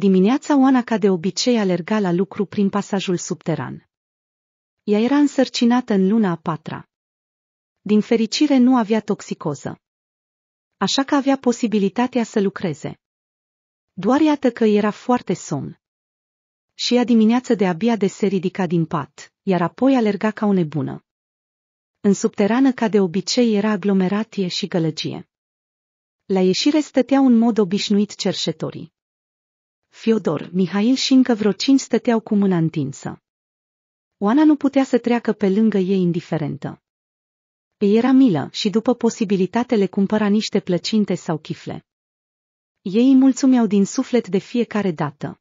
Dimineața Oana ca de obicei alerga la lucru prin pasajul subteran. Ea era însărcinată în luna a patra. Din fericire nu avea toxicoză. Așa că avea posibilitatea să lucreze. Doar iată că era foarte somn. Și ea dimineață de abia de se ridica din pat, iar apoi alerga ca o nebună. În subterană ca de obicei era aglomeratie și gălăgie. La ieșire stăteau în mod obișnuit cerșetorii. Fiodor, Mihail și încă vreo cinci stăteau cu mâna întinsă. Oana nu putea să treacă pe lângă ei indiferentă. Ei era milă și după posibilitate le cumpăra niște plăcinte sau chifle. Ei îi mulțumeau din suflet de fiecare dată.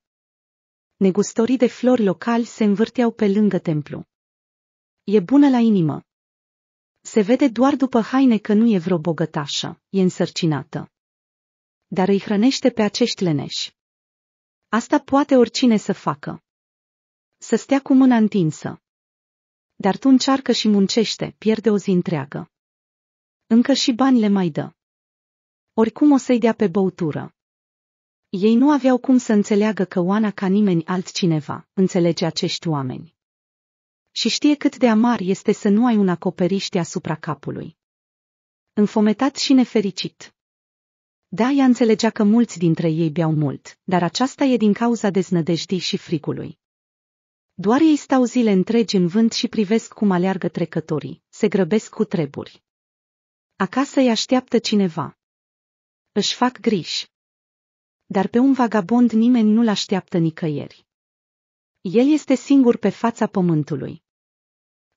Negustorii de flori locali se învârteau pe lângă templu. E bună la inimă. Se vede doar după haine că nu e vreo bogătașă, e însărcinată. Dar îi hrănește pe acești leneși. Asta poate oricine să facă. Să stea cu mâna întinsă. Dar tu încearcă și muncește, pierde o zi întreagă. Încă și bani le mai dă. Oricum o să-i dea pe băutură. Ei nu aveau cum să înțeleagă că Oana ca nimeni altcineva înțelege acești oameni. Și știe cât de amar este să nu ai un acoperiș deasupra capului. Înfometat și nefericit. Da, ea înțelegea că mulți dintre ei beau mult, dar aceasta e din cauza deznădejdii și fricului. Doar ei stau zile întregi în vânt și privesc cum aleargă trecătorii, se grăbesc cu treburi. Acasă îi așteaptă cineva. Își fac griji. Dar pe un vagabond nimeni nu-l așteaptă nicăieri. El este singur pe fața pământului.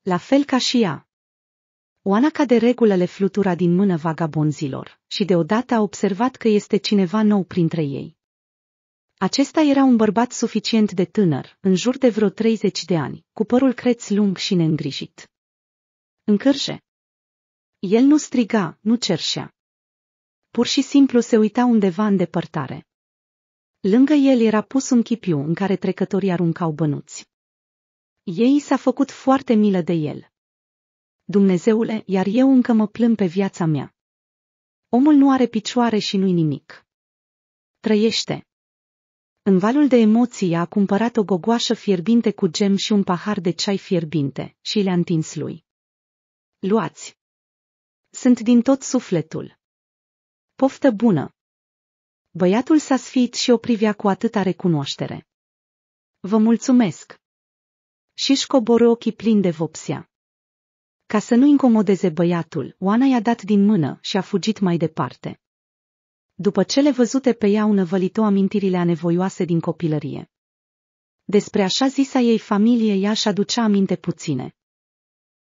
La fel ca și ea. Oana ca de regulă le flutura din mână vagabonzilor și deodată a observat că este cineva nou printre ei. Acesta era un bărbat suficient de tânăr, în jur de vreo 30 de ani, cu părul creț lung și neîngrijit. Încârșe. El nu striga, nu cerșea. Pur și simplu se uita undeva în depărtare. Lângă el era pus un chipiu în care trecătorii aruncau bănuți. Ei s-a făcut foarte milă de el, Dumnezeule, iar eu încă mă plâng pe viața mea. Omul nu are picioare și nu-i nimic. Trăiește. În valul de emoții a cumpărat o gogoașă fierbinte cu gem și un pahar de ceai fierbinte și le-a întins lui. Luați! Sunt din tot sufletul. Poftă bună! Băiatul s-a sfit și o privea cu atâta recunoaștere. Vă mulțumesc! Și-și coboră ochii plini de vopsea. Ca să nu incomodeze băiatul, Oana i-a dat din mână și a fugit mai departe. După cele văzute pe ea unăvălit o amintirile anevoioase din copilărie. Despre așa zisa ei familie ea și aducea aminte puține.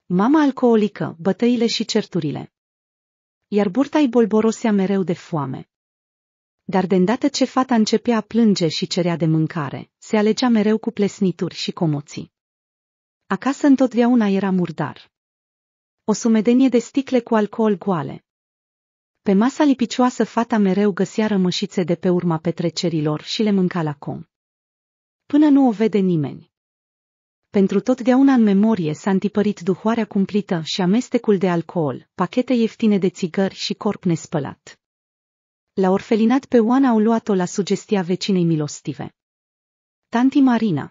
Mama alcoolică, bătăile și certurile. Iar burta i bolborosea mereu de foame. Dar de îndată ce fata începea a plânge și cerea de mâncare, se alegea mereu cu plesnituri și comoții. Acasă întotdeauna era murdar o sumedenie de sticle cu alcool goale. Pe masa lipicioasă fata mereu găsea rămășițe de pe urma petrecerilor și le mânca la com. Până nu o vede nimeni. Pentru totdeauna în memorie s-a întipărit duhoarea cumplită și amestecul de alcool, pachete ieftine de țigări și corp nespălat. La orfelinat pe Oana au luat-o la sugestia vecinei milostive. Tanti Marina.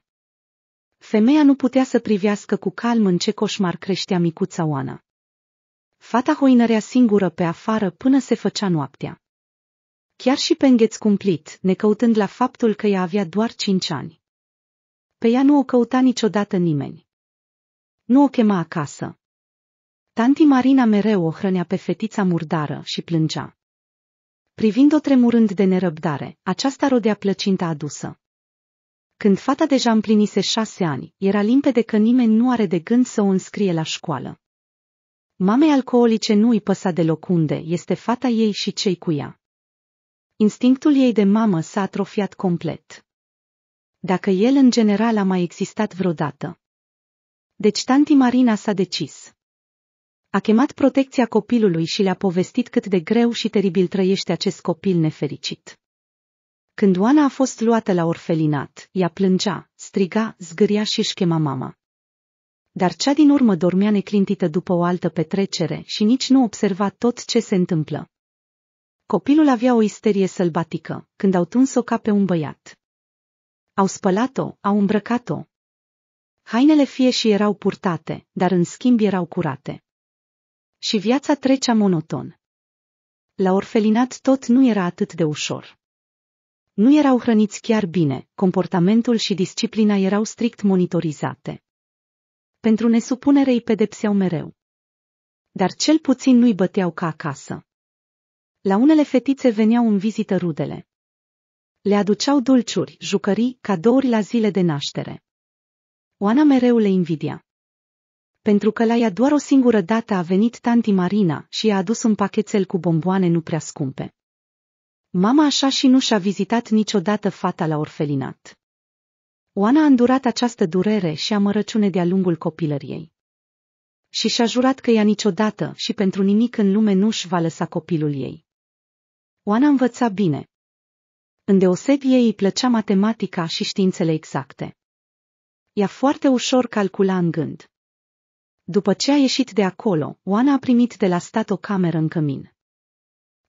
Femeia nu putea să privească cu calm în ce coșmar creștea micuța Oana. Fata hoinărea singură pe afară până se făcea noaptea. Chiar și pe îngheț cumplit, necăutând la faptul că ea avea doar cinci ani. Pe ea nu o căuta niciodată nimeni. Nu o chema acasă. Tanti Marina mereu o hrănea pe fetița murdară și plângea. Privind-o tremurând de nerăbdare, aceasta rodea plăcinta adusă. Când fata deja împlinise șase ani, era limpede că nimeni nu are de gând să o înscrie la școală. Mamei alcoolice nu îi păsa deloc unde este fata ei și cei cu ea. Instinctul ei de mamă s-a atrofiat complet. Dacă el în general a mai existat vreodată. Deci tanti Marina s-a decis. A chemat protecția copilului și le-a povestit cât de greu și teribil trăiește acest copil nefericit. Când Oana a fost luată la orfelinat, ea plângea, striga, zgâria și își chema mama dar cea din urmă dormea neclintită după o altă petrecere și nici nu observa tot ce se întâmplă. Copilul avea o isterie sălbatică, când au tuns-o ca pe un băiat. Au spălat-o, au îmbrăcat-o. Hainele fie și erau purtate, dar în schimb erau curate. Și viața trecea monoton. La orfelinat tot nu era atât de ușor. Nu erau hrăniți chiar bine, comportamentul și disciplina erau strict monitorizate pentru nesupunere îi pedepseau mereu. Dar cel puțin nu-i băteau ca acasă. La unele fetițe veneau în vizită rudele. Le aduceau dulciuri, jucării, cadouri la zile de naștere. Oana mereu le invidia. Pentru că la ea doar o singură dată a venit tanti Marina și i-a adus un pachetel cu bomboane nu prea scumpe. Mama așa și nu și-a vizitat niciodată fata la orfelinat. Oana a îndurat această durere și amărăciune de-a lungul copilăriei. Și și-a jurat că ea niciodată și pentru nimic în lume nu își va lăsa copilul ei. Oana învăța bine. Îndeosebi ei îi plăcea matematica și științele exacte. Ea foarte ușor calcula în gând. După ce a ieșit de acolo, Oana a primit de la stat o cameră în cămin.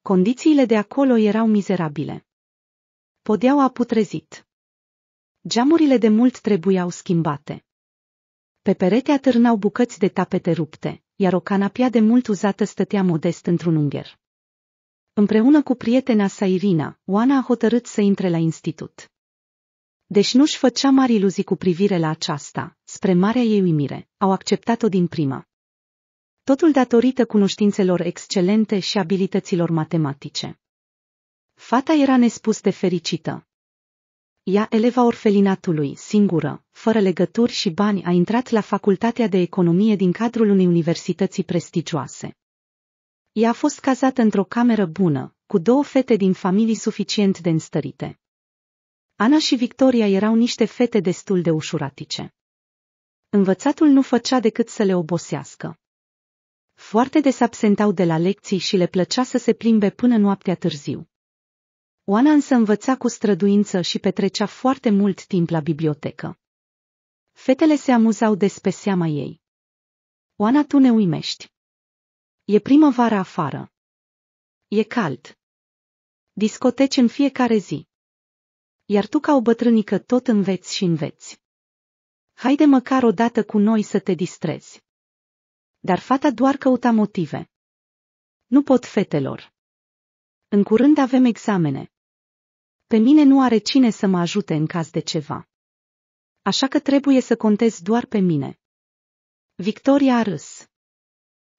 Condițiile de acolo erau mizerabile. Podeaua a putrezit. Geamurile de mult trebuiau schimbate. Pe perete atârnau bucăți de tapete rupte, iar o canapia de mult uzată stătea modest într-un ungher. Împreună cu prietena sa Irina, Oana a hotărât să intre la institut. Deși nu-și făcea mari iluzii cu privire la aceasta, spre marea ei uimire, au acceptat-o din prima. Totul datorită cunoștințelor excelente și abilităților matematice. Fata era nespus de fericită, ea eleva orfelinatului, singură, fără legături și bani, a intrat la Facultatea de Economie din cadrul unei universității prestigioase. Ea a fost cazată într-o cameră bună, cu două fete din familii suficient de înstărite. Ana și Victoria erau niște fete destul de ușuratice. Învățatul nu făcea decât să le obosească. Foarte des absentau de la lecții și le plăcea să se plimbe până noaptea târziu. Oana însă învăța cu străduință și petrecea foarte mult timp la bibliotecă. Fetele se amuzau despre seama ei. Oana, tu ne uimești. E primăvara afară. E cald. Discoteci în fiecare zi. Iar tu ca o bătrânică tot înveți și înveți. Haide măcar o dată cu noi să te distrezi. Dar fata doar căuta motive. Nu pot fetelor. În curând avem examene pe mine nu are cine să mă ajute în caz de ceva. Așa că trebuie să contez doar pe mine. Victoria a râs.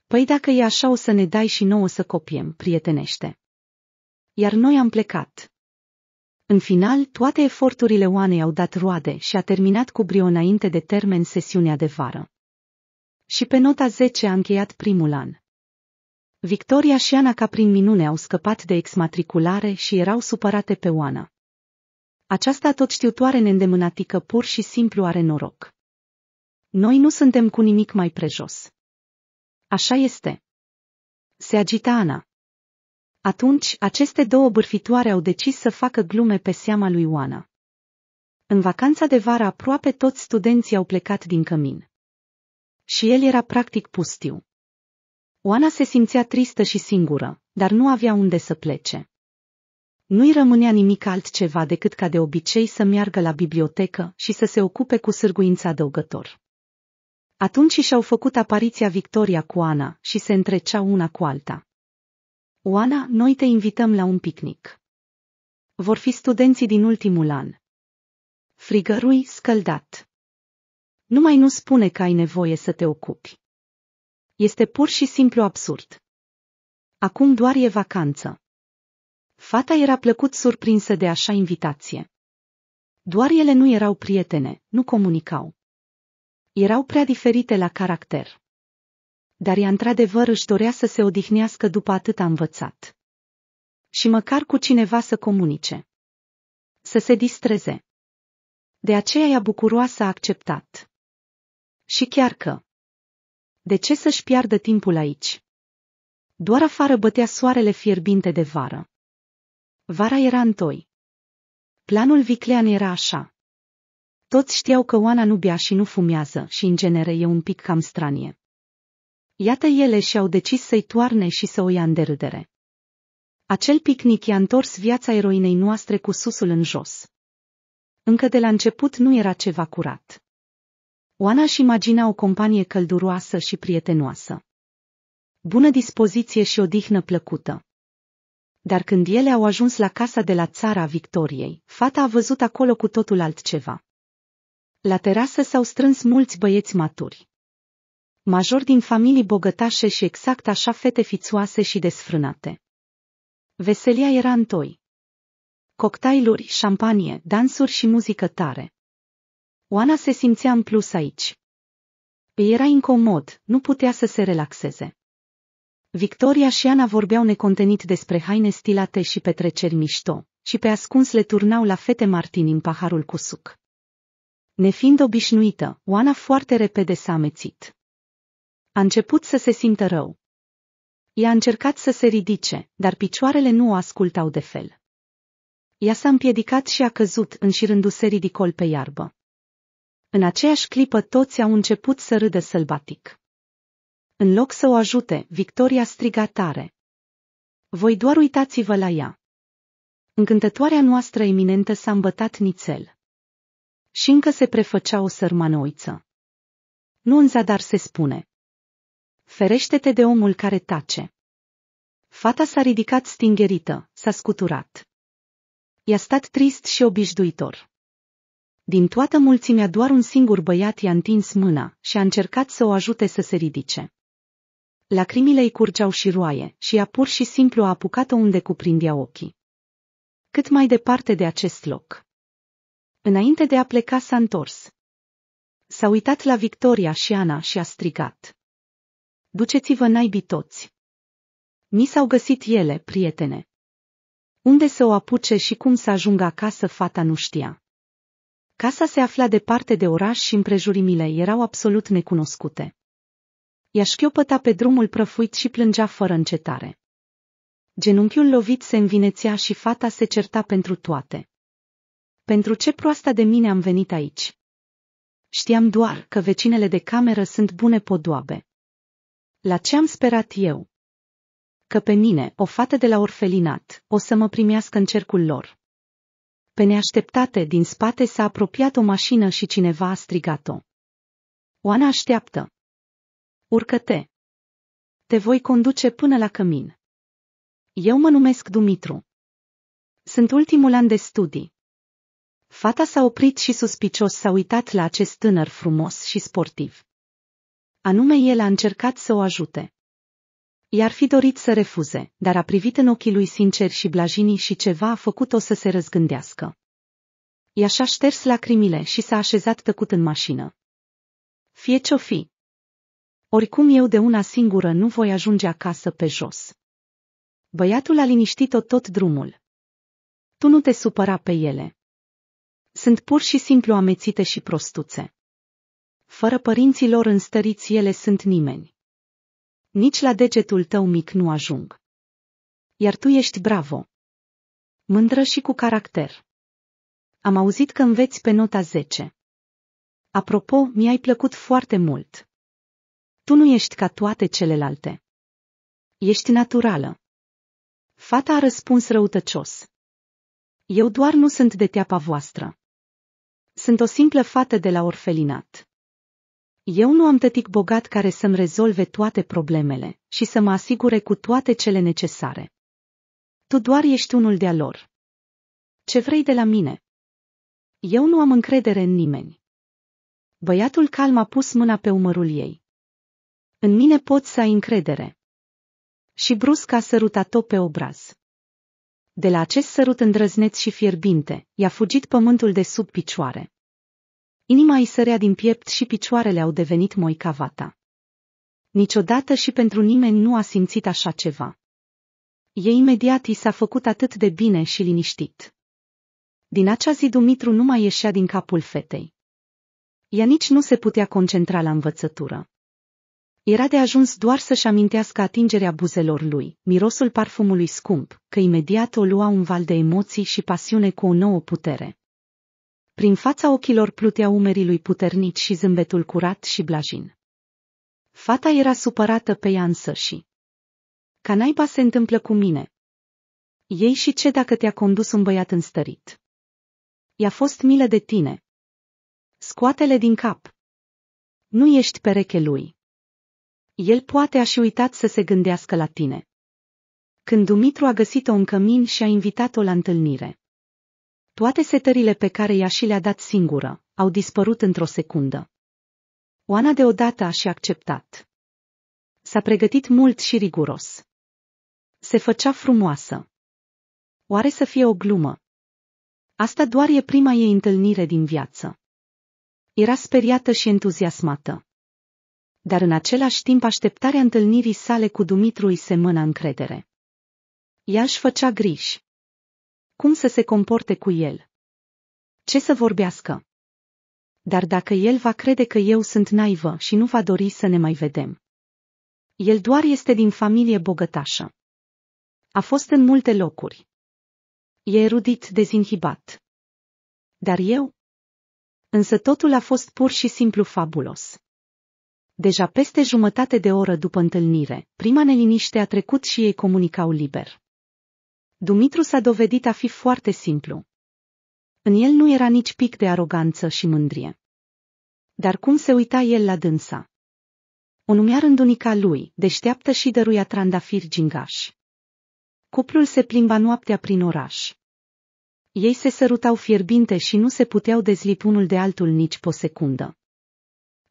Păi dacă e așa o să ne dai și nouă să copiem, prietenește. Iar noi am plecat. În final, toate eforturile Oanei au dat roade și a terminat cu brio înainte de termen sesiunea de vară. Și pe nota 10 a încheiat primul an. Victoria și Ana ca prin minune au scăpat de exmatriculare și erau supărate pe Oana. Aceasta tot știutoare neîndemânatică pur și simplu are noroc. Noi nu suntem cu nimic mai prejos. Așa este. Se agita Ana. Atunci, aceste două bârfitoare au decis să facă glume pe seama lui Oana. În vacanța de vară aproape toți studenții au plecat din cămin. Și el era practic pustiu. Oana se simțea tristă și singură, dar nu avea unde să plece. Nu-i rămânea nimic altceva decât ca de obicei să meargă la bibliotecă și să se ocupe cu sârguința adăugător. Atunci și-au făcut apariția Victoria cu Ana și se întreceau una cu alta. Oana, noi te invităm la un picnic. Vor fi studenții din ultimul an. Frigărui scăldat. Numai nu spune că ai nevoie să te ocupi. Este pur și simplu absurd. Acum doar e vacanță. Fata era plăcut surprinsă de așa invitație. Doar ele nu erau prietene, nu comunicau. Erau prea diferite la caracter. Dar ea într-adevăr își dorea să se odihnească după atât a învățat. Și măcar cu cineva să comunice. Să se distreze. De aceea ea bucuroasă a acceptat. Și chiar că de ce să-și piardă timpul aici? Doar afară bătea soarele fierbinte de vară. Vara era întoi. Planul viclean era așa. Toți știau că Oana nu bea și nu fumează și în genere e un pic cam stranie. Iată ele și-au decis să-i toarne și să o ia în derâdere. Acel picnic i-a întors viața eroinei noastre cu susul în jos. Încă de la început nu era ceva curat. Oana și imagina o companie călduroasă și prietenoasă. Bună dispoziție și odihnă plăcută. Dar când ele au ajuns la casa de la țara Victoriei, fata a văzut acolo cu totul altceva. La terasă s-au strâns mulți băieți maturi. Major din familii bogătașe și exact așa fete fițoase și desfrânate. Veselia era întoi. Cocktailuri, șampanie, dansuri și muzică tare. Oana se simțea în plus aici. era incomod, nu putea să se relaxeze. Victoria și Ana vorbeau necontenit despre haine stilate și petreceri mișto, și pe ascuns le turnau la fete Martini în paharul cu suc. Nefiind obișnuită, Oana foarte repede s-a amețit. A început să se simtă rău. Ea a încercat să se ridice, dar picioarele nu o ascultau de fel. Ea s-a împiedicat și a căzut, înșirându-se ridicol pe iarbă. În aceeași clipă toți au început să râdă sălbatic. În loc să o ajute, Victoria striga tare. Voi doar uitați-vă la ea. Încântătoarea noastră eminentă s-a îmbătat nițel. Și încă se prefăcea o sărmanoiță. Nu în zadar se spune. Ferește-te de omul care tace. Fata s-a ridicat stingerită, s-a scuturat. I-a stat trist și obișduitor. Din toată mulțimea doar un singur băiat i-a întins mâna și a încercat să o ajute să se ridice. Lacrimile îi curgeau și roaie și ea pur și simplu a apucat-o unde cuprindea ochii. Cât mai departe de acest loc. Înainte de a pleca s-a întors. S-a uitat la Victoria și Ana și a strigat. Duceți-vă naibii toți! Mi s-au găsit ele, prietene. Unde să o apuce și cum să ajungă acasă fata nu știa. Casa se afla departe de oraș și împrejurimile erau absolut necunoscute. Ea șchiopăta pe drumul prăfuit și plângea fără încetare. Genunchiul lovit se învinețea și fata se certa pentru toate. Pentru ce proasta de mine am venit aici? Știam doar că vecinele de cameră sunt bune podoabe. La ce am sperat eu? Că pe mine, o fată de la orfelinat, o să mă primească în cercul lor. Pe neașteptate, din spate s-a apropiat o mașină și cineva a strigat-o. Oana așteaptă. Urcă-te. Te voi conduce până la cămin. Eu mă numesc Dumitru. Sunt ultimul an de studii. Fata s-a oprit și suspicios s-a uitat la acest tânăr frumos și sportiv. Anume el a încercat să o ajute. I-ar fi dorit să refuze, dar a privit în ochii lui sincer și blajinii și ceva a făcut-o să se răzgândească. I-a și-a șters lacrimile și s-a așezat tăcut în mașină. Fie ce-o fi. Oricum eu de una singură nu voi ajunge acasă pe jos. Băiatul a liniștit-o tot drumul. Tu nu te supăra pe ele. Sunt pur și simplu amețite și prostuțe. Fără părinții lor înstăriți ele sunt nimeni. Nici la degetul tău mic nu ajung. Iar tu ești bravo. Mândră și cu caracter. Am auzit că înveți pe nota 10. Apropo, mi-ai plăcut foarte mult. Tu nu ești ca toate celelalte. Ești naturală. Fata a răspuns răutăcios. Eu doar nu sunt de teapa voastră. Sunt o simplă fată de la orfelinat. Eu nu am tătic bogat care să-mi rezolve toate problemele și să mă asigure cu toate cele necesare. Tu doar ești unul de-a lor. Ce vrei de la mine? Eu nu am încredere în nimeni. Băiatul calm a pus mâna pe umărul ei. În mine poți să ai încredere. Și brusc a sărutat-o pe obraz. De la acest sărut îndrăzneț și fierbinte, i-a fugit pământul de sub picioare. Inima îi sărea din piept și picioarele au devenit moicavata. Niciodată și pentru nimeni nu a simțit așa ceva. Ei imediat i s-a făcut atât de bine și liniștit. Din acea zi Dumitru nu mai ieșea din capul fetei. Ea nici nu se putea concentra la învățătură. Era de ajuns doar să-și amintească atingerea buzelor lui, mirosul parfumului scump, că imediat o lua un val de emoții și pasiune cu o nouă putere. Prin fața ochilor plutea umerii lui puternici și zâmbetul curat și blajin. Fata era supărată pe ea însăși. Ca naiba se întâmplă cu mine. Ei și ce dacă te-a condus un băiat înstărit? I-a fost milă de tine. Scoatele din cap. Nu ești pereche lui. El poate a și uitat să se gândească la tine. Când Dumitru a găsit-o în cămin și a invitat-o la întâlnire. Toate setările pe care ea și le-a dat singură au dispărut într-o secundă. Oana deodată a și acceptat. S-a pregătit mult și riguros. Se făcea frumoasă. Oare să fie o glumă? Asta doar e prima ei întâlnire din viață. Era speriată și entuziasmată. Dar în același timp așteptarea întâlnirii sale cu Dumitru îi semăna încredere. Ea își făcea griji cum să se comporte cu el. Ce să vorbească? Dar dacă el va crede că eu sunt naivă și nu va dori să ne mai vedem. El doar este din familie bogătașă. A fost în multe locuri. E erudit dezinhibat. Dar eu? Însă totul a fost pur și simplu fabulos. Deja peste jumătate de oră după întâlnire, prima neliniște a trecut și ei comunicau liber. Dumitru s-a dovedit a fi foarte simplu. În el nu era nici pic de aroganță și mândrie. Dar cum se uita el la dânsa? O numea rândunica lui, deșteaptă și dăruia trandafiri gingași. Cuplul se plimba noaptea prin oraș. Ei se sărutau fierbinte și nu se puteau dezlip unul de altul nici pe secundă.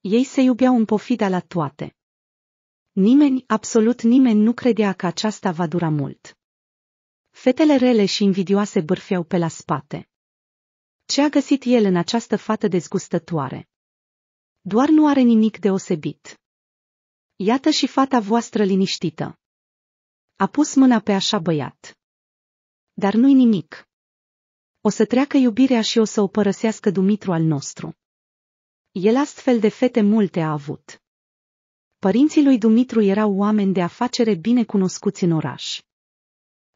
Ei se iubeau în pofida la toate. Nimeni, absolut nimeni nu credea că aceasta va dura mult. Fetele rele și invidioase bârfeau pe la spate. Ce a găsit el în această fată dezgustătoare? Doar nu are nimic deosebit. Iată și fata voastră liniștită. A pus mâna pe așa băiat. Dar nu-i nimic. O să treacă iubirea și o să o părăsească Dumitru al nostru. El astfel de fete multe a avut. Părinții lui Dumitru erau oameni de afacere bine cunoscuți în oraș.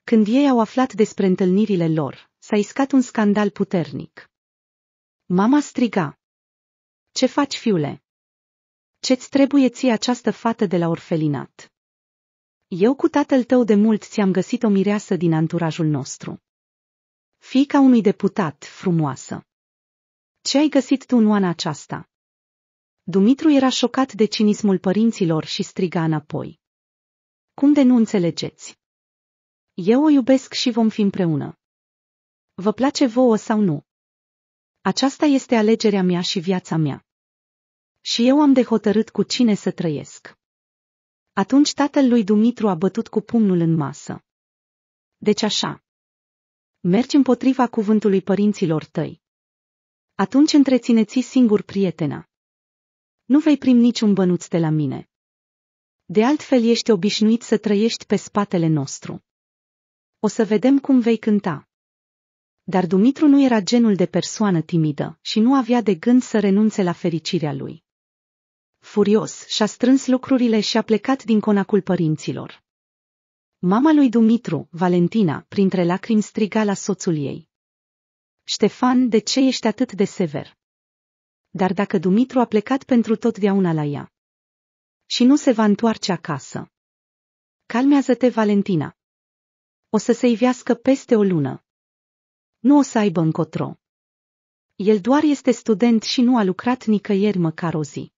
Când ei au aflat despre întâlnirile lor, s-a iscat un scandal puternic. Mama striga. Ce faci, fiule? Ce-ți trebuie ție această fată de la orfelinat? Eu cu tatăl tău de mult ți-am găsit o mireasă din anturajul nostru. Fica unui deputat, frumoasă. Ce ai găsit tu în oana aceasta? Dumitru era șocat de cinismul părinților și striga înapoi. Cum de nu înțelegeți? Eu o iubesc și vom fi împreună. Vă place vouă sau nu? Aceasta este alegerea mea și viața mea. Și eu am de hotărât cu cine să trăiesc. Atunci tatăl lui Dumitru a bătut cu pumnul în masă. Deci așa. Mergi împotriva cuvântului părinților tăi. Atunci întrețineți singur prietena. Nu vei primi niciun bănuț de la mine. De altfel ești obișnuit să trăiești pe spatele nostru. O să vedem cum vei cânta. Dar Dumitru nu era genul de persoană timidă și nu avea de gând să renunțe la fericirea lui. Furios, și-a strâns lucrurile și a plecat din conacul părinților. Mama lui Dumitru, Valentina, printre lacrimi striga la soțul ei. Ștefan, de ce ești atât de sever? Dar dacă Dumitru a plecat pentru totdeauna la ea și nu se va întoarce acasă. Calmează-te, Valentina. O să se ivească peste o lună. Nu o să aibă încotro. El doar este student și nu a lucrat nicăieri măcar o zi.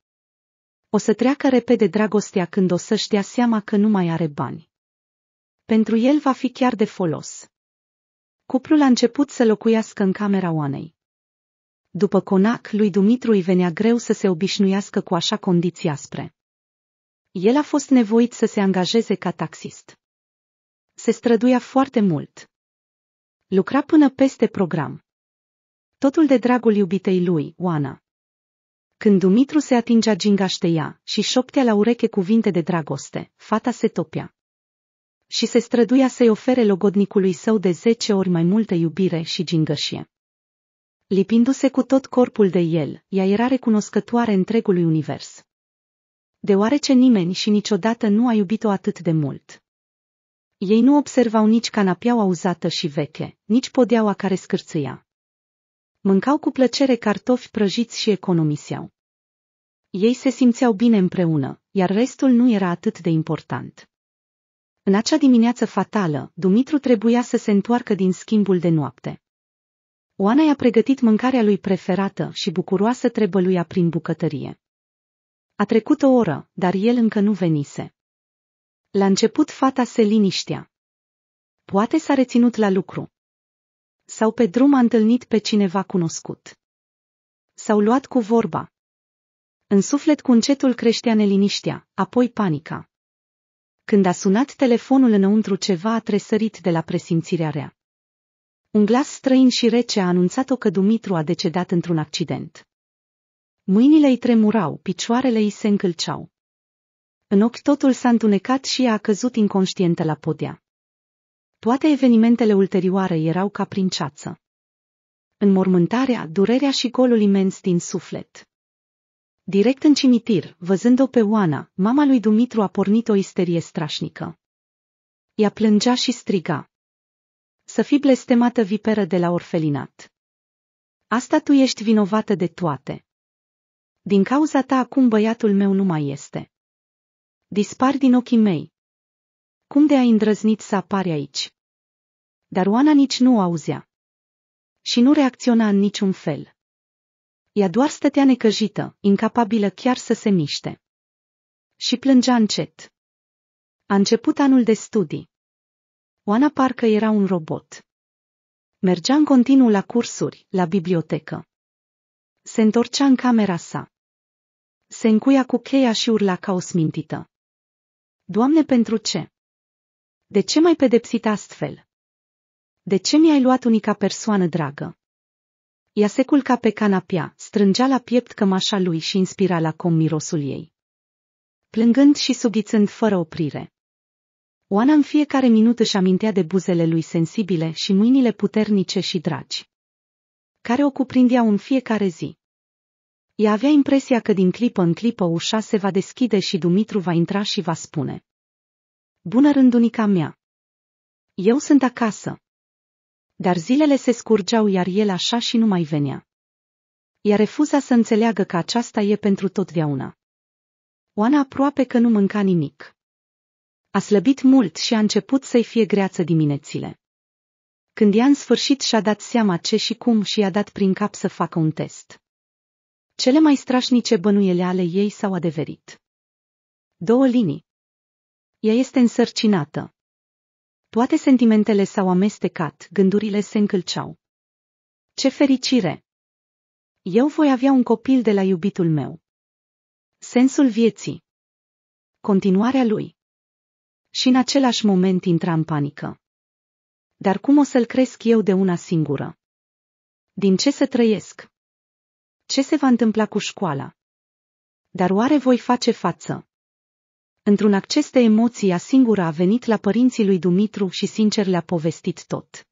O să treacă repede dragostea când o să-și dea seama că nu mai are bani. Pentru el va fi chiar de folos. Cuplul a început să locuiască în camera Oanei. După conac, lui Dumitru îi venea greu să se obișnuiască cu așa condiții aspre. El a fost nevoit să se angajeze ca taxist se străduia foarte mult. Lucra până peste program. Totul de dragul iubitei lui, Oana. Când Dumitru se atingea gingașteia și șoptea la ureche cuvinte de dragoste, fata se topea. Și se străduia să-i ofere logodnicului său de zece ori mai multă iubire și gingășie. Lipindu-se cu tot corpul de el, ea era recunoscătoare întregului univers. Deoarece nimeni și niciodată nu a iubit-o atât de mult. Ei nu observau nici canapeaua uzată și veche, nici podeaua care scârțâia. Mâncau cu plăcere cartofi prăjiți și economiseau. Ei se simțeau bine împreună, iar restul nu era atât de important. În acea dimineață fatală, Dumitru trebuia să se întoarcă din schimbul de noapte. Oana i-a pregătit mâncarea lui preferată și bucuroasă trebăluia prin bucătărie. A trecut o oră, dar el încă nu venise. La început fata se liniștea. Poate s-a reținut la lucru. Sau pe drum a întâlnit pe cineva cunoscut. S-au luat cu vorba. În suflet cu încetul creștea neliniștea, apoi panica. Când a sunat telefonul înăuntru ceva a tresărit de la presimțirea rea. Un glas străin și rece a anunțat-o că Dumitru a decedat într-un accident. Mâinile îi tremurau, picioarele îi se încălceau. În ochi totul s-a întunecat și a căzut inconștientă la podea. Toate evenimentele ulterioare erau ca prin ceață. Înmormântarea, durerea și golul imens din suflet. Direct în cimitir, văzând-o pe Oana, mama lui Dumitru a pornit o isterie strașnică. Ea plângea și striga. Să fii blestemată viperă de la orfelinat. Asta tu ești vinovată de toate. Din cauza ta acum băiatul meu nu mai este. Dispar din ochii mei. Cum de a îndrăznit să apare aici? Dar Oana nici nu auzea. Și nu reacționa în niciun fel. Ea doar stătea necăjită, incapabilă chiar să se miște. Și plângea încet. A început anul de studii. Oana parcă era un robot. Mergea în continuu la cursuri, la bibliotecă. Se întorcea în camera sa. Se încuia cu cheia și urla ca o smintită. Doamne, pentru ce? De ce m-ai pedepsit astfel? De ce mi-ai luat unica persoană dragă? Ea se culca pe canapea, strângea la piept cămașa lui și inspira la com mirosul ei. Plângând și subițând fără oprire. Oana în fiecare minut își amintea de buzele lui sensibile și mâinile puternice și dragi, care o cuprindeau în fiecare zi. Ea avea impresia că din clipă în clipă ușa se va deschide și Dumitru va intra și va spune. Bună rândunica mea! Eu sunt acasă! Dar zilele se scurgeau iar el așa și nu mai venea. Ea refuza să înțeleagă că aceasta e pentru totdeauna. Oana aproape că nu mânca nimic. A slăbit mult și a început să-i fie greață diminețile. Când ea în sfârșit și-a dat seama ce și cum și i-a dat prin cap să facă un test. Cele mai strașnice bănuiele ale ei s-au adeverit. Două linii. Ea este însărcinată. Toate sentimentele s-au amestecat, gândurile se încălceau. Ce fericire! Eu voi avea un copil de la iubitul meu. Sensul vieții. Continuarea lui. Și în același moment intra în panică. Dar cum o să-l cresc eu de una singură? Din ce să trăiesc? Ce se va întâmpla cu școala? Dar oare voi face față? Într-un acces de emoții, a singură a venit la părinții lui Dumitru și sincer le-a povestit tot.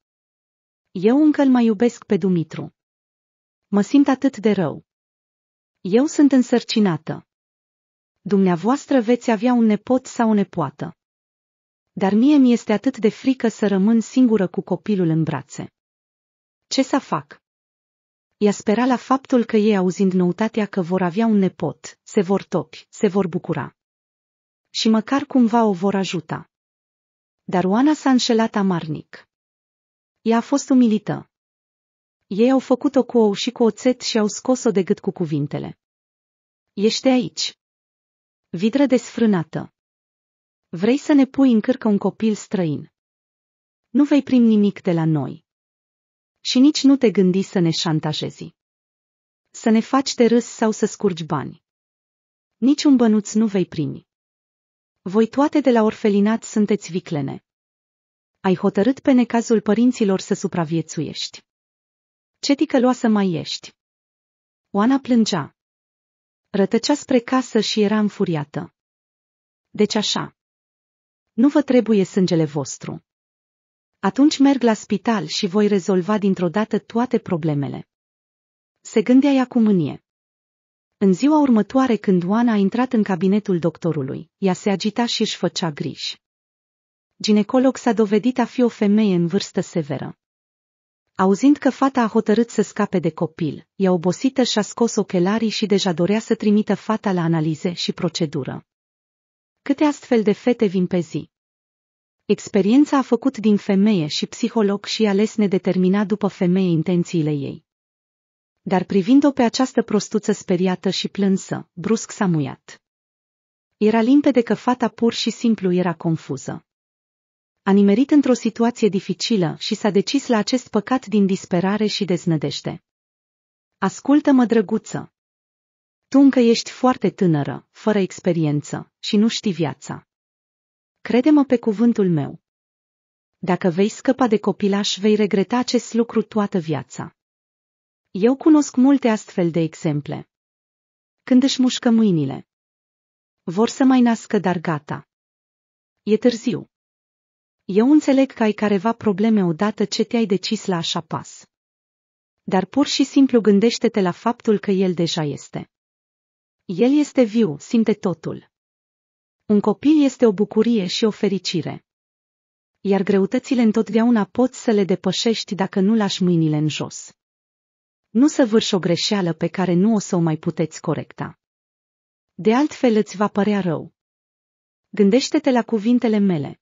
Eu încă îl mai iubesc pe Dumitru. Mă simt atât de rău. Eu sunt însărcinată. Dumneavoastră veți avea un nepot sau o nepoată. Dar mie mi este atât de frică să rămân singură cu copilul în brațe. Ce să fac? Ea spera la faptul că ei, auzind noutatea că vor avea un nepot, se vor topi, se vor bucura. Și măcar cumva o vor ajuta. Dar Oana s-a înșelat amarnic. Ea a fost umilită. Ei au făcut-o cu ou și cu oțet și au scos-o de gât cu cuvintele. Ești aici. Vidră desfrânată. Vrei să ne pui în cârcă un copil străin. Nu vei primi nimic de la noi și nici nu te gândi să ne șantajezi. Să ne faci de râs sau să scurgi bani. Niciun bănuț nu vei primi. Voi toate de la orfelinat sunteți viclene. Ai hotărât pe necazul părinților să supraviețuiești. Ce ticăloasă mai ești? Oana plângea. Rătăcea spre casă și era înfuriată. Deci așa. Nu vă trebuie sângele vostru. Atunci merg la spital și voi rezolva dintr-o dată toate problemele. Se gândea ea cu mânie. În ziua următoare când Oana a intrat în cabinetul doctorului, ea se agita și își făcea griji. Ginecolog s-a dovedit a fi o femeie în vârstă severă. Auzind că fata a hotărât să scape de copil, ea obosită și-a scos ochelarii și deja dorea să trimită fata la analize și procedură. Câte astfel de fete vin pe zi? Experiența a făcut din femeie și psiholog și ales nedeterminat determina după femeie intențiile ei. Dar privind-o pe această prostuță speriată și plânsă, brusc s-a muiat. Era limpede că fata pur și simplu era confuză. A nimerit într-o situație dificilă și s-a decis la acest păcat din disperare și deznădește. Ascultă-mă, drăguță! Tu încă ești foarte tânără, fără experiență, și nu știi viața crede-mă pe cuvântul meu. Dacă vei scăpa de copilaș, vei regreta acest lucru toată viața. Eu cunosc multe astfel de exemple. Când își mușcă mâinile. Vor să mai nască, dar gata. E târziu. Eu înțeleg că ai careva probleme odată ce te-ai decis la așa pas. Dar pur și simplu gândește-te la faptul că el deja este. El este viu, simte totul. Un copil este o bucurie și o fericire. Iar greutățile întotdeauna poți să le depășești dacă nu lași mâinile în jos. Nu săvârși o greșeală pe care nu o să o mai puteți corecta. De altfel îți va părea rău. Gândește-te la cuvintele mele.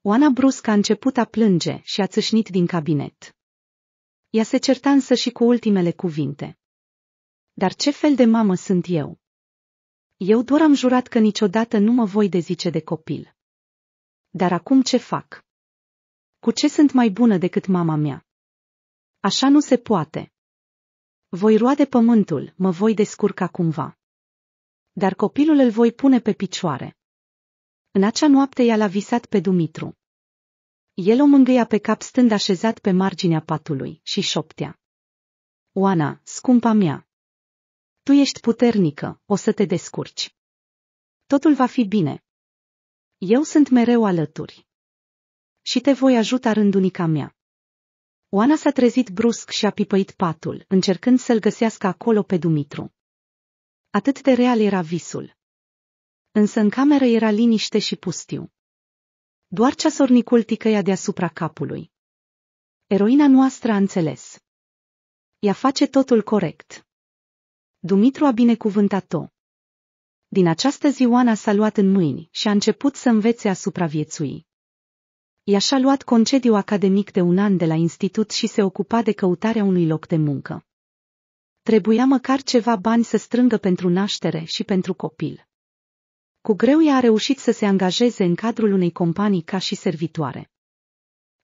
Oana brusc a început a plânge și a țâșnit din cabinet. Ea se certa însă și cu ultimele cuvinte. Dar ce fel de mamă sunt eu? Eu doar am jurat că niciodată nu mă voi dezice de copil. Dar acum ce fac? Cu ce sunt mai bună decât mama mea? Așa nu se poate. Voi roade pământul, mă voi descurca cumva. Dar copilul îl voi pune pe picioare. În acea noapte ea l-a visat pe Dumitru. El o mângâia pe cap stând așezat pe marginea patului și șoptea. Oana, scumpa mea, tu ești puternică, o să te descurci. Totul va fi bine. Eu sunt mereu alături. Și te voi ajuta rândunica mea. Oana s-a trezit brusc și a pipăit patul, încercând să-l găsească acolo pe Dumitru. Atât de real era visul. Însă în cameră era liniște și pustiu. Doar ceasornicul ticăia deasupra capului. Eroina noastră a înțeles. Ea face totul corect. Dumitru a binecuvântat-o. Din această zi Oana s-a luat în mâini și a început să învețe a supraviețui. Ea și-a luat concediu academic de un an de la institut și se ocupa de căutarea unui loc de muncă. Trebuia măcar ceva bani să strângă pentru naștere și pentru copil. Cu greu ea a reușit să se angajeze în cadrul unei companii ca și servitoare.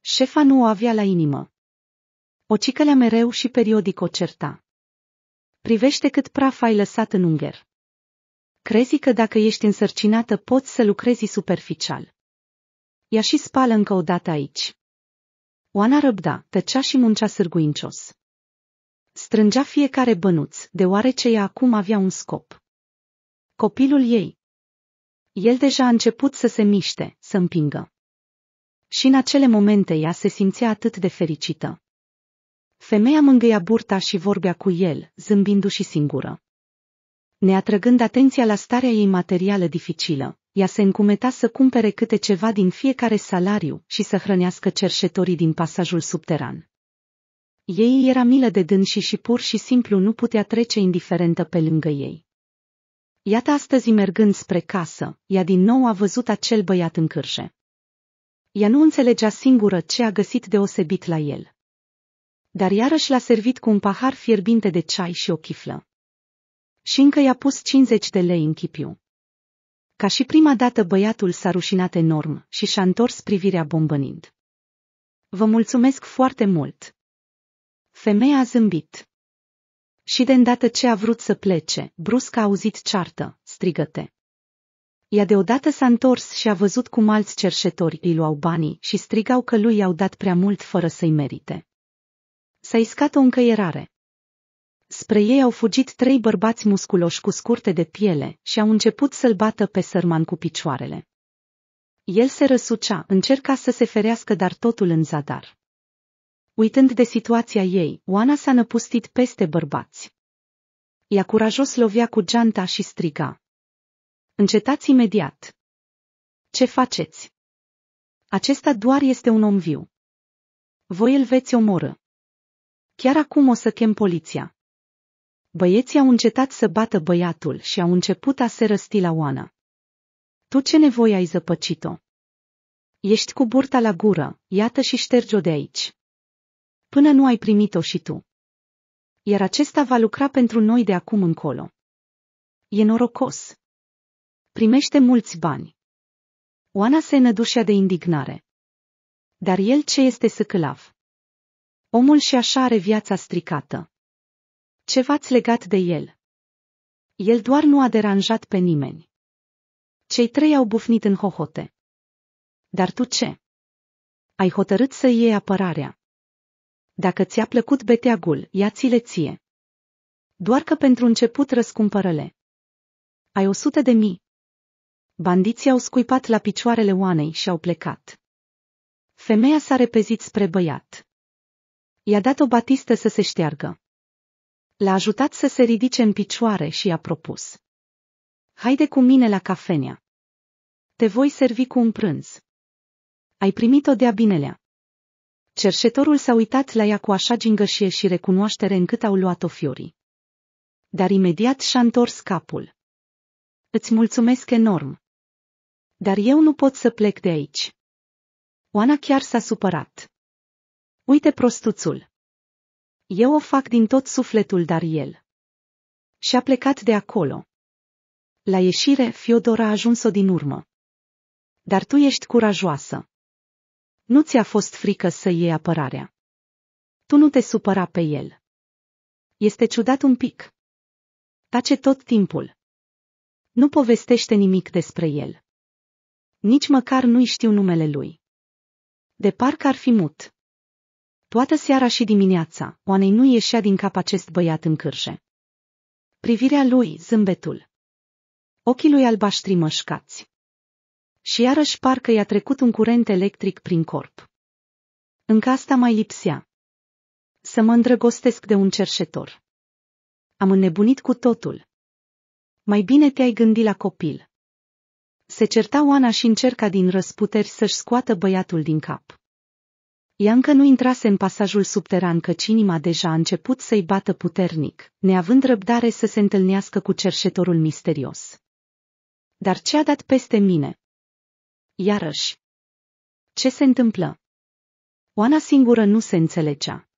Șefa nu o avea la inimă. O cicălea mereu și periodic o certa privește cât praf ai lăsat în ungher. Crezi că dacă ești însărcinată poți să lucrezi superficial. Ia și spală încă o dată aici. Oana răbda, tăcea și muncea sârguincios. Strângea fiecare bănuț, deoarece ea acum avea un scop. Copilul ei. El deja a început să se miște, să împingă. Și în acele momente ea se simțea atât de fericită. Femeia mângâia burta și vorbea cu el, zâmbindu-și singură. Neatrăgând atenția la starea ei materială dificilă, ea se încumeta să cumpere câte ceva din fiecare salariu și să hrănească cerșetorii din pasajul subteran. Ei era milă de dânsi și pur și simplu nu putea trece indiferentă pe lângă ei. Iată astăzi mergând spre casă, ea din nou a văzut acel băiat în cârșe. Ea nu înțelegea singură ce a găsit deosebit la el dar iarăși l-a servit cu un pahar fierbinte de ceai și o chiflă. Și încă i-a pus 50 de lei în chipiu. Ca și prima dată băiatul s-a rușinat enorm și și-a întors privirea bombănind. Vă mulțumesc foarte mult! Femeia a zâmbit. Și de îndată ce a vrut să plece, brusc a auzit ceartă, strigăte. Ea deodată s-a întors și a văzut cum alți cerșetori îi luau banii și strigau că lui i-au dat prea mult fără să-i merite s-a iscat o încăierare. Spre ei au fugit trei bărbați musculoși cu scurte de piele și au început să-l bată pe sărman cu picioarele. El se răsucea, încerca să se ferească, dar totul în zadar. Uitând de situația ei, Oana s-a năpustit peste bărbați. Ea curajos lovea cu geanta și striga. Încetați imediat! Ce faceți? Acesta doar este un om viu. Voi îl veți omoră. Chiar acum o să chem poliția. Băieții au încetat să bată băiatul și au început a se răsti la Oana. Tu ce nevoi ai zăpăcit-o? Ești cu burta la gură, iată și șterge o de aici. Până nu ai primit-o și tu. Iar acesta va lucra pentru noi de acum încolo. E norocos. Primește mulți bani. Oana se nădușea de indignare. Dar el ce este săcălav? Omul și așa are viața stricată. Ce v-ați legat de el? El doar nu a deranjat pe nimeni. Cei trei au bufnit în hohote. Dar tu ce? Ai hotărât să iei apărarea. Dacă ți-a plăcut beteagul, ia ți-le ție. Doar că pentru început răscumpără-le. Ai o sută de mii. Bandiții au scuipat la picioarele oanei și au plecat. Femeia s-a repezit spre băiat i-a dat-o Batistă să se șteargă. L-a ajutat să se ridice în picioare și i-a propus. Haide cu mine la cafenea. Te voi servi cu un prânz. Ai primit-o de-a binelea. Cerșetorul s-a uitat la ea cu așa gingășie și recunoaștere încât au luat-o fiorii. Dar imediat și-a întors capul. Îți mulțumesc enorm. Dar eu nu pot să plec de aici. Oana chiar s-a supărat. Uite prostuțul! Eu o fac din tot sufletul, dar el... Și-a plecat de acolo. La ieșire, Fiodor a ajuns-o din urmă. Dar tu ești curajoasă. Nu ți-a fost frică să iei apărarea. Tu nu te supăra pe el. Este ciudat un pic. Tace tot timpul. Nu povestește nimic despre el. Nici măcar nu-i știu numele lui. De parcă ar fi mut. Toată seara și dimineața, Oanei nu ieșea din cap acest băiat în cârje. Privirea lui, zâmbetul. Ochii lui albaștri mășcați. Și iarăși parcă i-a trecut un curent electric prin corp. Încă asta mai lipsea. Să mă îndrăgostesc de un cerșetor. Am înnebunit cu totul. Mai bine te-ai gândit la copil. Se certa Oana și încerca din răsputeri să-și scoată băiatul din cap. Ea încă nu intrase în pasajul subteran căci inima deja a început să-i bată puternic, neavând răbdare să se întâlnească cu cerșetorul misterios. Dar ce a dat peste mine? Iarăși. Ce se întâmplă? Oana singură nu se înțelegea.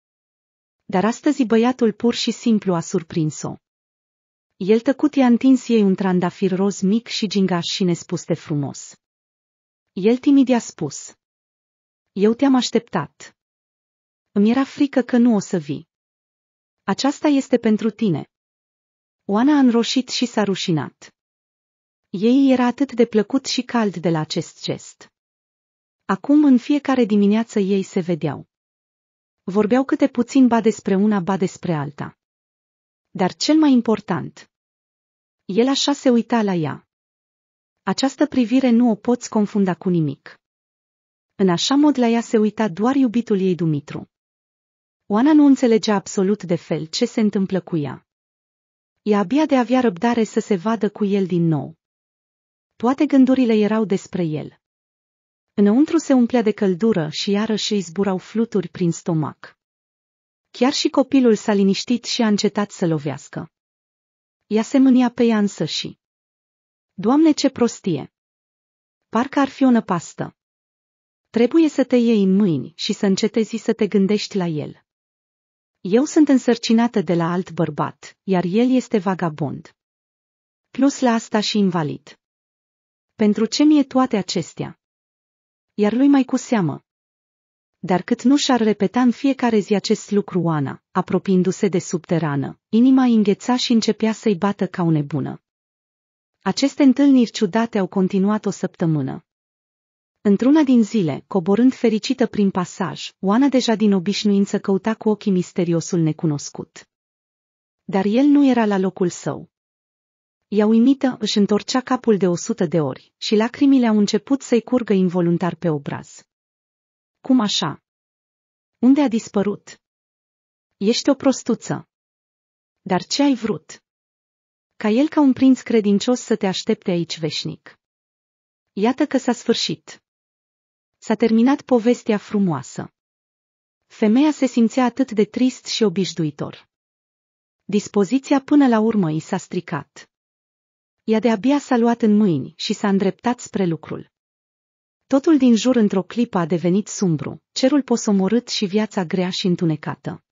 Dar astăzi băiatul pur și simplu a surprins-o. El tăcut i-a întins ei un trandafir roz mic și gingaș și nespus de frumos. El timid i-a spus. Eu te-am așteptat. Îmi era frică că nu o să vii. Aceasta este pentru tine. Oana a înroșit și s-a rușinat. Ei era atât de plăcut și cald de la acest gest. Acum în fiecare dimineață ei se vedeau. Vorbeau câte puțin ba despre una, ba despre alta. Dar cel mai important. El așa se uita la ea. Această privire nu o poți confunda cu nimic. În așa mod la ea se uita doar iubitul ei Dumitru. Oana nu înțelegea absolut de fel ce se întâmplă cu ea. Ea abia de avea răbdare să se vadă cu el din nou. Toate gândurile erau despre el. Înăuntru se umplea de căldură și iarăși îi zburau fluturi prin stomac. Chiar și copilul s-a liniștit și a încetat să lovească. Ea se mânia pe ea și. Doamne, ce prostie! Parcă ar fi o năpastă. Trebuie să te iei în mâini și să încetezi să te gândești la el. Eu sunt însărcinată de la alt bărbat, iar el este vagabond. Plus la asta și invalid. Pentru ce mi-e toate acestea? Iar lui mai cu seamă. Dar cât nu și-ar repeta în fiecare zi acest lucru Ana, apropiindu-se de subterană, inima îngheța și începea să-i bată ca o nebună. Aceste întâlniri ciudate au continuat o săptămână. Într-una din zile, coborând fericită prin pasaj, Oana deja din obișnuință căuta cu ochii misteriosul necunoscut. Dar el nu era la locul său. Ea uimită își întorcea capul de o sută de ori și lacrimile au început să-i curgă involuntar pe obraz. Cum așa? Unde a dispărut? Ești o prostuță. Dar ce ai vrut? Ca el ca un prinț credincios să te aștepte aici veșnic. Iată că s-a sfârșit. S-a terminat povestea frumoasă. Femeia se simțea atât de trist și obișnuitor. Dispoziția până la urmă i s-a stricat. Ea de-abia s-a luat în mâini și s-a îndreptat spre lucrul. Totul din jur într-o clipă a devenit sumbru, cerul posomorât și viața grea și întunecată.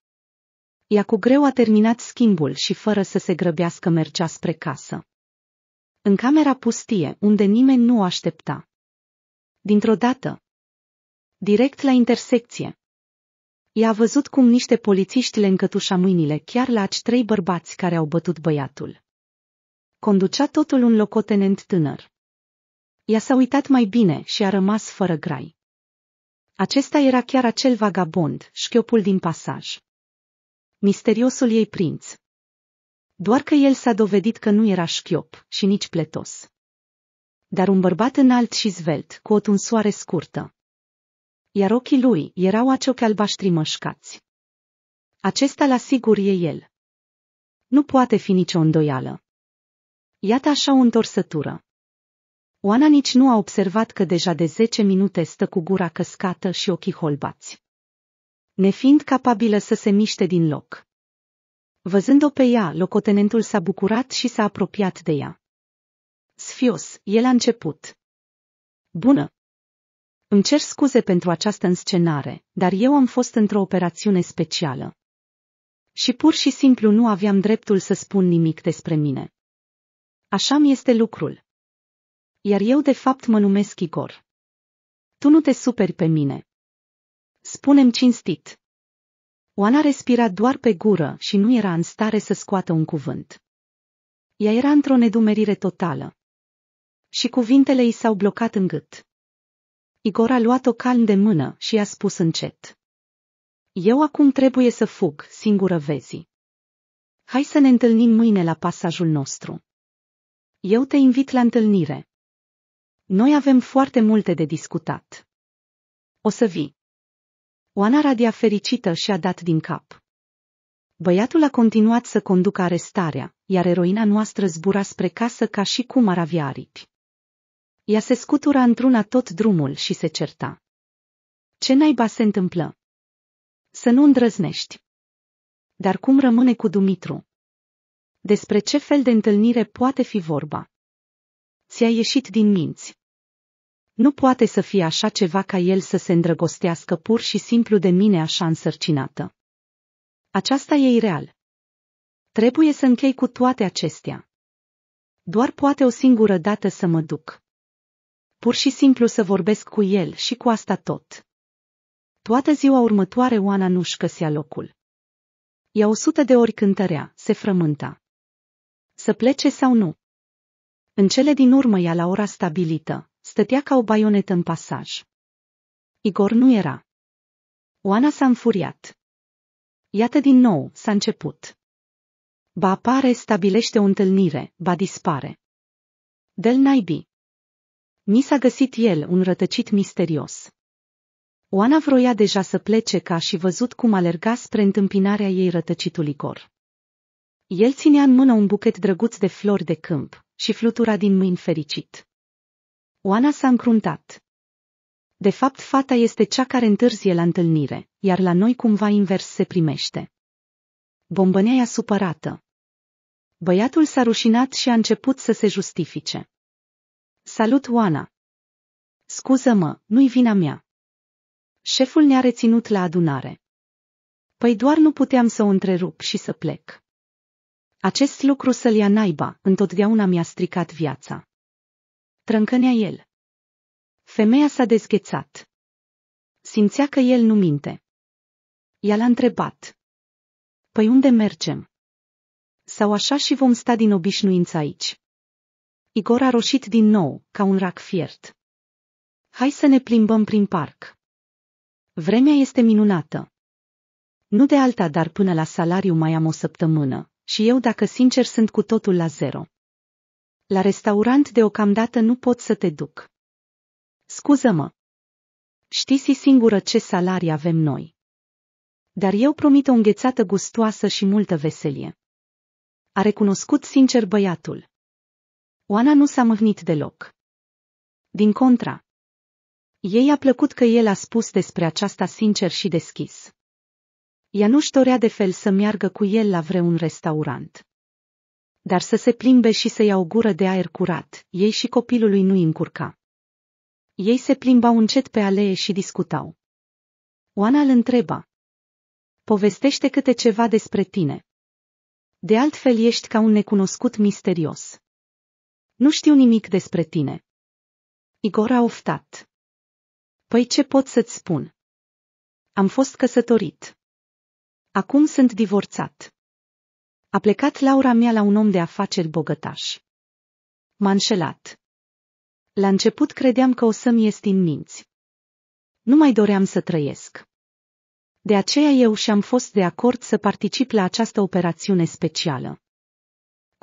Ea cu greu a terminat schimbul și fără să se grăbească mergea spre casă. În camera pustie, unde nimeni nu o aștepta. Dintr-o dată, Direct la intersecție. I-a văzut cum niște polițiști le încătușa mâinile chiar la aci trei bărbați care au bătut băiatul. Conducea totul un locotenent tânăr. Ea s-a uitat mai bine și a rămas fără grai. Acesta era chiar acel vagabond, șchiopul din pasaj. Misteriosul ei prinț. Doar că el s-a dovedit că nu era șchiop și nici pletos. Dar un bărbat înalt și zvelt, cu o tunsoare scurtă, iar ochii lui erau aciochi albaștri mășcați. Acesta la sigur e el. Nu poate fi nicio îndoială. Iată așa o întorsătură. Oana nici nu a observat că deja de zece minute stă cu gura căscată și ochii holbați. Nefiind capabilă să se miște din loc. Văzând-o pe ea, locotenentul s-a bucurat și s-a apropiat de ea. Sfios, el a început. Bună! Îmi cer scuze pentru această înscenare, dar eu am fost într-o operațiune specială. Și pur și simplu nu aveam dreptul să spun nimic despre mine. Așa mi este lucrul. Iar eu de fapt mă numesc Igor. Tu nu te superi pe mine. Spunem cinstit. Oana respira doar pe gură și nu era în stare să scoată un cuvânt. Ea era într-o nedumerire totală. Și cuvintele i s-au blocat în gât. Igor a luat-o calm de mână și a spus încet. Eu acum trebuie să fug, singură vezi. Hai să ne întâlnim mâine la pasajul nostru. Eu te invit la întâlnire. Noi avem foarte multe de discutat. O să vii. Oana radia fericită și a dat din cap. Băiatul a continuat să conducă arestarea, iar eroina noastră zbura spre casă ca și cum ar avea aripi. Ea se scutura într-una tot drumul și se certa. Ce naiba se întâmplă? Să nu îndrăznești. Dar cum rămâne cu Dumitru? Despre ce fel de întâlnire poate fi vorba? Ți-a ieșit din minți. Nu poate să fie așa ceva ca el să se îndrăgostească pur și simplu de mine așa însărcinată. Aceasta e ireal. Trebuie să închei cu toate acestea. Doar poate o singură dată să mă duc pur și simplu să vorbesc cu el și cu asta tot. Toată ziua următoare Oana nu-și căsea locul. Ea o sută de ori cântărea, se frământa. Să plece sau nu? În cele din urmă ea la ora stabilită, stătea ca o baionetă în pasaj. Igor nu era. Oana s-a înfuriat. Iată din nou, s-a început. Ba apare, stabilește o întâlnire, ba dispare. Del naibii. Mi s-a găsit el un rătăcit misterios. Oana vroia deja să plece ca și văzut cum alerga spre întâmpinarea ei rătăcitul Igor. El ținea în mână un buchet drăguț de flori de câmp și flutura din mâini fericit. Oana s-a încruntat. De fapt, fata este cea care întârzie la întâlnire, iar la noi cumva invers se primește. Bombănea supărată. Băiatul s-a rușinat și a început să se justifice. Salut, Oana! Scuză-mă, nu-i vina mea. Șeful ne-a reținut la adunare. Păi doar nu puteam să o întrerup și să plec. Acest lucru să-l ia naiba, întotdeauna mi-a stricat viața. Trâncănea el. Femeia s-a dezghețat. Simțea că el nu minte. Ea l-a întrebat. Păi unde mergem? Sau așa și vom sta din obișnuință aici? Igor a roșit din nou, ca un rac fiert. Hai să ne plimbăm prin parc. Vremea este minunată. Nu de alta, dar până la salariu mai am o săptămână, și eu, dacă sincer, sunt cu totul la zero. La restaurant deocamdată nu pot să te duc. Scuză-mă. Știi singură ce salarii avem noi. Dar eu promit o înghețată gustoasă și multă veselie. A recunoscut sincer băiatul. Oana nu s-a mâhnit deloc. Din contra. Ei a plăcut că el a spus despre aceasta sincer și deschis. Ea nu-și dorea de fel să meargă cu el la vreun restaurant. Dar să se plimbe și să ia o gură de aer curat, ei și copilului nu-i încurca. Ei se plimbau încet pe alee și discutau. Oana îl întreba. Povestește câte ceva despre tine. De altfel ești ca un necunoscut misterios. Nu știu nimic despre tine. Igor a oftat. Păi ce pot să-ți spun? Am fost căsătorit. Acum sunt divorțat. A plecat Laura mea la un om de afaceri bogătaș. M-a înșelat. La început credeam că o să-mi ies din minți. Nu mai doream să trăiesc. De aceea eu și-am fost de acord să particip la această operațiune specială.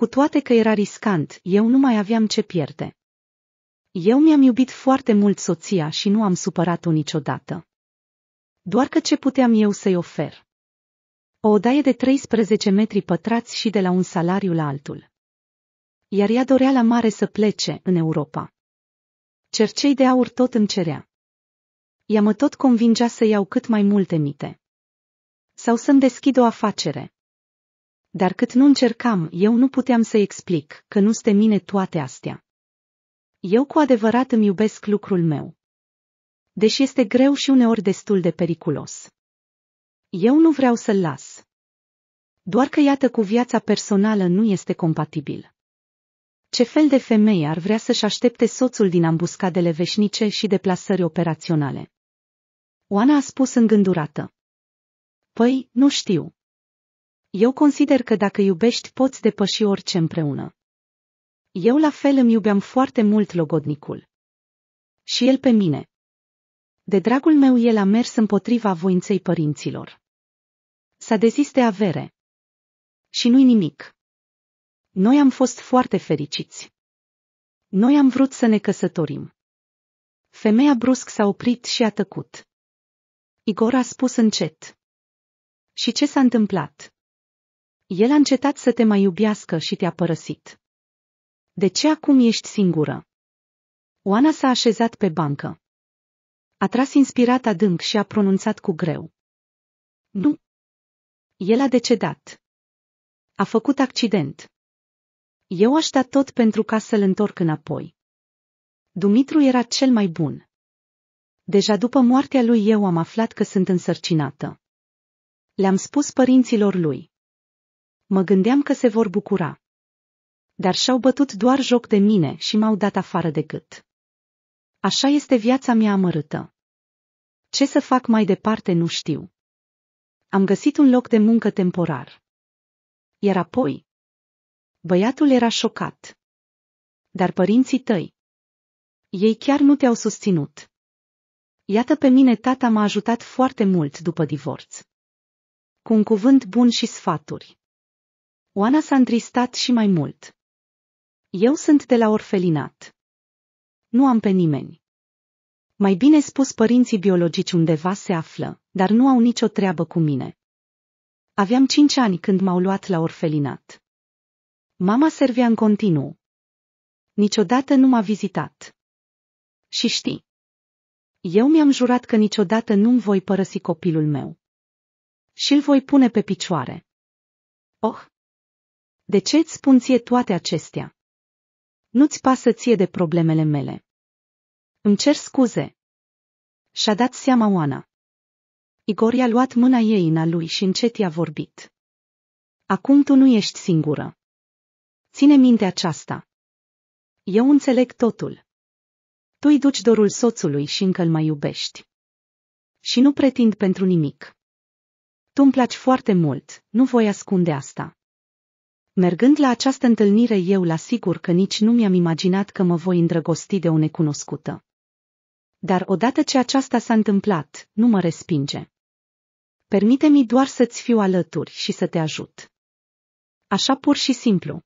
Cu toate că era riscant, eu nu mai aveam ce pierde. Eu mi-am iubit foarte mult soția și nu am supărat-o niciodată. Doar că ce puteam eu să-i ofer? O odaie de 13 metri pătrați și de la un salariu la altul. Iar ea dorea la mare să plece în Europa. Cercei de aur tot îmi cerea. Ea mă tot convingea să iau cât mai multe mite. Sau să-mi deschid o afacere. Dar cât nu încercam, eu nu puteam să explic că nu ste mine toate astea. Eu cu adevărat îmi iubesc lucrul meu. Deși este greu și uneori destul de periculos. Eu nu vreau să-l las. Doar că iată cu viața personală nu este compatibil. Ce fel de femeie ar vrea să-și aștepte soțul din ambuscadele veșnice și deplasări operaționale? Oana a spus îngândurată. Păi, nu știu. Eu consider că dacă iubești poți depăși orice împreună. Eu la fel îmi iubeam foarte mult logodnicul. Și el pe mine. De dragul meu el a mers împotriva voinței părinților. S-a dezis de avere. Și nu-i nimic. Noi am fost foarte fericiți. Noi am vrut să ne căsătorim. Femeia brusc s-a oprit și a tăcut. Igor a spus încet. Și ce s-a întâmplat? El a încetat să te mai iubească și te-a părăsit. De ce acum ești singură? Oana s-a așezat pe bancă. A tras inspirat adânc și a pronunțat cu greu. Nu. El a decedat. A făcut accident. Eu aș da tot pentru ca să-l întorc înapoi. Dumitru era cel mai bun. Deja după moartea lui eu am aflat că sunt însărcinată. Le-am spus părinților lui mă gândeam că se vor bucura. Dar și-au bătut doar joc de mine și m-au dat afară de gât. Așa este viața mea amărâtă. Ce să fac mai departe nu știu. Am găsit un loc de muncă temporar. Iar apoi? Băiatul era șocat. Dar părinții tăi? Ei chiar nu te-au susținut. Iată pe mine tata m-a ajutat foarte mult după divorț. Cu un cuvânt bun și sfaturi. Oana s-a întristat și mai mult. Eu sunt de la orfelinat. Nu am pe nimeni. Mai bine spus părinții biologici undeva se află, dar nu au nicio treabă cu mine. Aveam cinci ani când m-au luat la orfelinat. Mama servea în continuu. Niciodată nu m-a vizitat. Și știi. Eu mi-am jurat că niciodată nu-mi voi părăsi copilul meu. Și-l voi pune pe picioare. Oh, de ce îți spun ție toate acestea? Nu-ți pasă ție de problemele mele. Îmi cer scuze. Și-a dat seama Oana. Igor i-a luat mâna ei în a lui și încet i-a vorbit. Acum tu nu ești singură. Ține minte aceasta. Eu înțeleg totul. Tu îi duci dorul soțului și încă îl mai iubești. Și nu pretind pentru nimic. Tu îmi placi foarte mult, nu voi ascunde asta. Mergând la această întâlnire eu la sigur că nici nu mi-am imaginat că mă voi îndrăgosti de o necunoscută. Dar odată ce aceasta s-a întâmplat, nu mă respinge. Permite-mi doar să-ți fiu alături și să te ajut. Așa pur și simplu.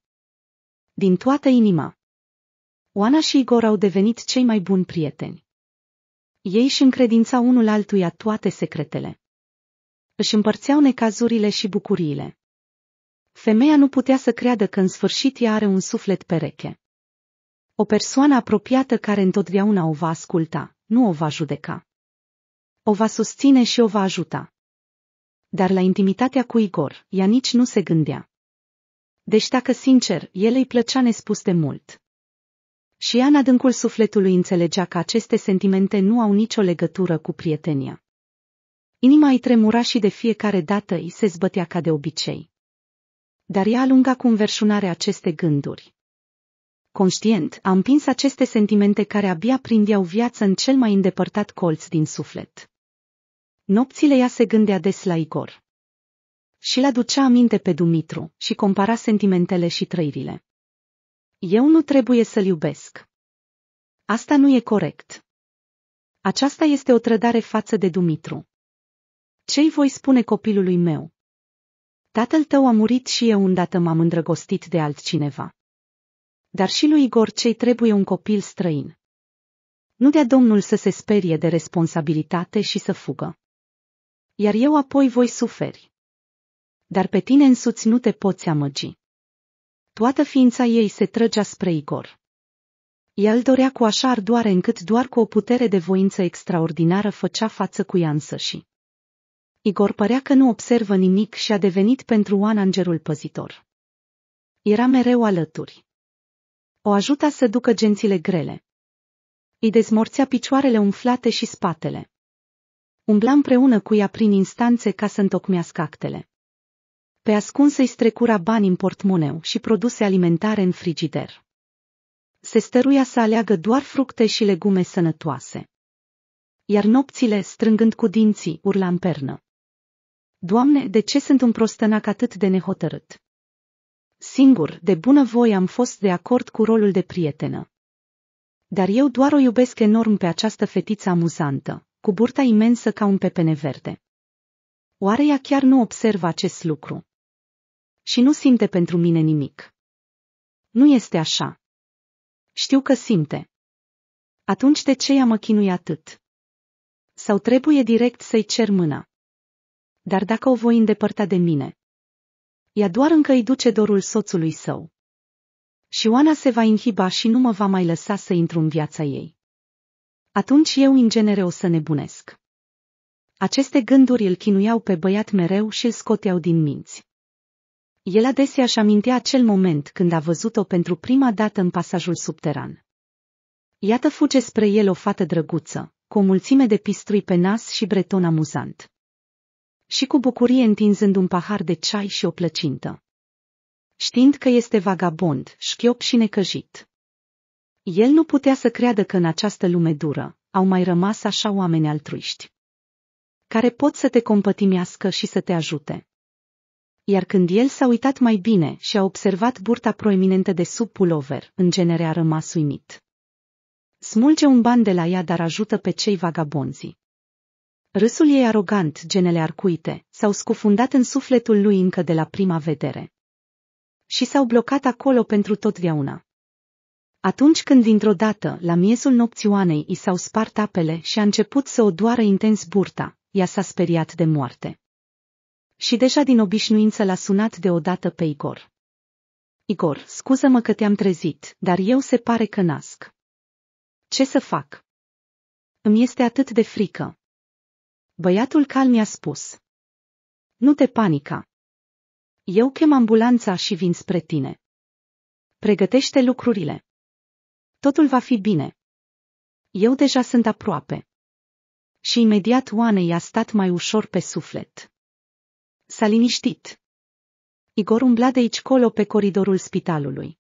Din toată inima. Oana și Igor au devenit cei mai buni prieteni. Ei își încredințau unul altuia toate secretele. Își împărțeau necazurile și bucuriile. Femeia nu putea să creadă că în sfârșit ea are un suflet pereche. O persoană apropiată care întotdeauna o va asculta, nu o va judeca. O va susține și o va ajuta. Dar la intimitatea cu Igor, ea nici nu se gândea. Deci dacă sincer, el îi plăcea nespus de mult. Și ea în adâncul sufletului înțelegea că aceste sentimente nu au nicio legătură cu prietenia. Inima îi tremura și de fiecare dată îi se zbătea ca de obicei. Dar ea alunga cu înverșunare aceste gânduri. Conștient, a împins aceste sentimente care abia prindeau viață în cel mai îndepărtat colț din suflet. Nopțile ea se gândea des la Igor. Și l aducea aminte pe Dumitru și compara sentimentele și trăirile. Eu nu trebuie să-l iubesc. Asta nu e corect. Aceasta este o trădare față de Dumitru. Ce-i voi spune copilului meu? Tatăl tău a murit și eu îndată m-am îndrăgostit de altcineva. Dar și lui Igor cei trebuie un copil străin. Nu dea Domnul să se sperie de responsabilitate și să fugă. Iar eu apoi voi suferi. Dar pe tine însuți nu te poți amăgi. Toată ființa ei se trăgea spre Igor. El dorea cu așa ardoare încât doar cu o putere de voință extraordinară făcea față cu ea însăși. Igor părea că nu observă nimic și a devenit pentru Oana îngerul păzitor. Era mereu alături. O ajuta să ducă gențile grele. Îi dezmorțea picioarele umflate și spatele. Umbla împreună cu ea prin instanțe ca să întocmească actele. Pe ascuns îi strecura bani în portmoneu și produse alimentare în frigider. Se stăruia să aleagă doar fructe și legume sănătoase. Iar nopțile, strângând cu dinții, urla în pernă. Doamne, de ce sunt un prostănac atât de nehotărât? Singur, de bună voie am fost de acord cu rolul de prietenă. Dar eu doar o iubesc enorm pe această fetiță amuzantă, cu burta imensă ca un pepene verde. Oare ea chiar nu observă acest lucru? Și nu simte pentru mine nimic. Nu este așa. Știu că simte. Atunci de ce ea mă chinui atât? Sau trebuie direct să-i cer mâna? dar dacă o voi îndepărta de mine, ea doar încă îi duce dorul soțului său. Și Oana se va inhiba și nu mă va mai lăsa să intru în viața ei. Atunci eu în genere o să nebunesc. Aceste gânduri îl chinuiau pe băiat mereu și îl scoteau din minți. El adesea își amintea acel moment când a văzut-o pentru prima dată în pasajul subteran. Iată fuge spre el o fată drăguță, cu o mulțime de pistrui pe nas și breton amuzant și cu bucurie întinzând un pahar de ceai și o plăcintă. Știind că este vagabond, șchiop și necăjit. El nu putea să creadă că în această lume dură au mai rămas așa oameni altruiști, care pot să te compătimească și să te ajute. Iar când el s-a uitat mai bine și a observat burta proeminentă de sub pulover, în genere a rămas uimit. Smulge un ban de la ea, dar ajută pe cei vagabonzi. Râsul ei arogant, genele arcuite, s-au scufundat în sufletul lui încă de la prima vedere. Și s-au blocat acolo pentru totdeauna. Atunci când dintr-o dată, la miezul nopțioanei, i s-au spart apele și a început să o doară intens burta, ea s-a speriat de moarte. Și deja din obișnuință l-a sunat deodată pe Igor. Igor, scuză-mă că te-am trezit, dar eu se pare că nasc. Ce să fac? Îmi este atât de frică, Băiatul calm i a spus. Nu te panica. Eu chem ambulanța și vin spre tine. Pregătește lucrurile. Totul va fi bine. Eu deja sunt aproape. Și imediat Oane i-a stat mai ușor pe suflet. S-a liniștit. Igor umbla de aici colo pe coridorul spitalului.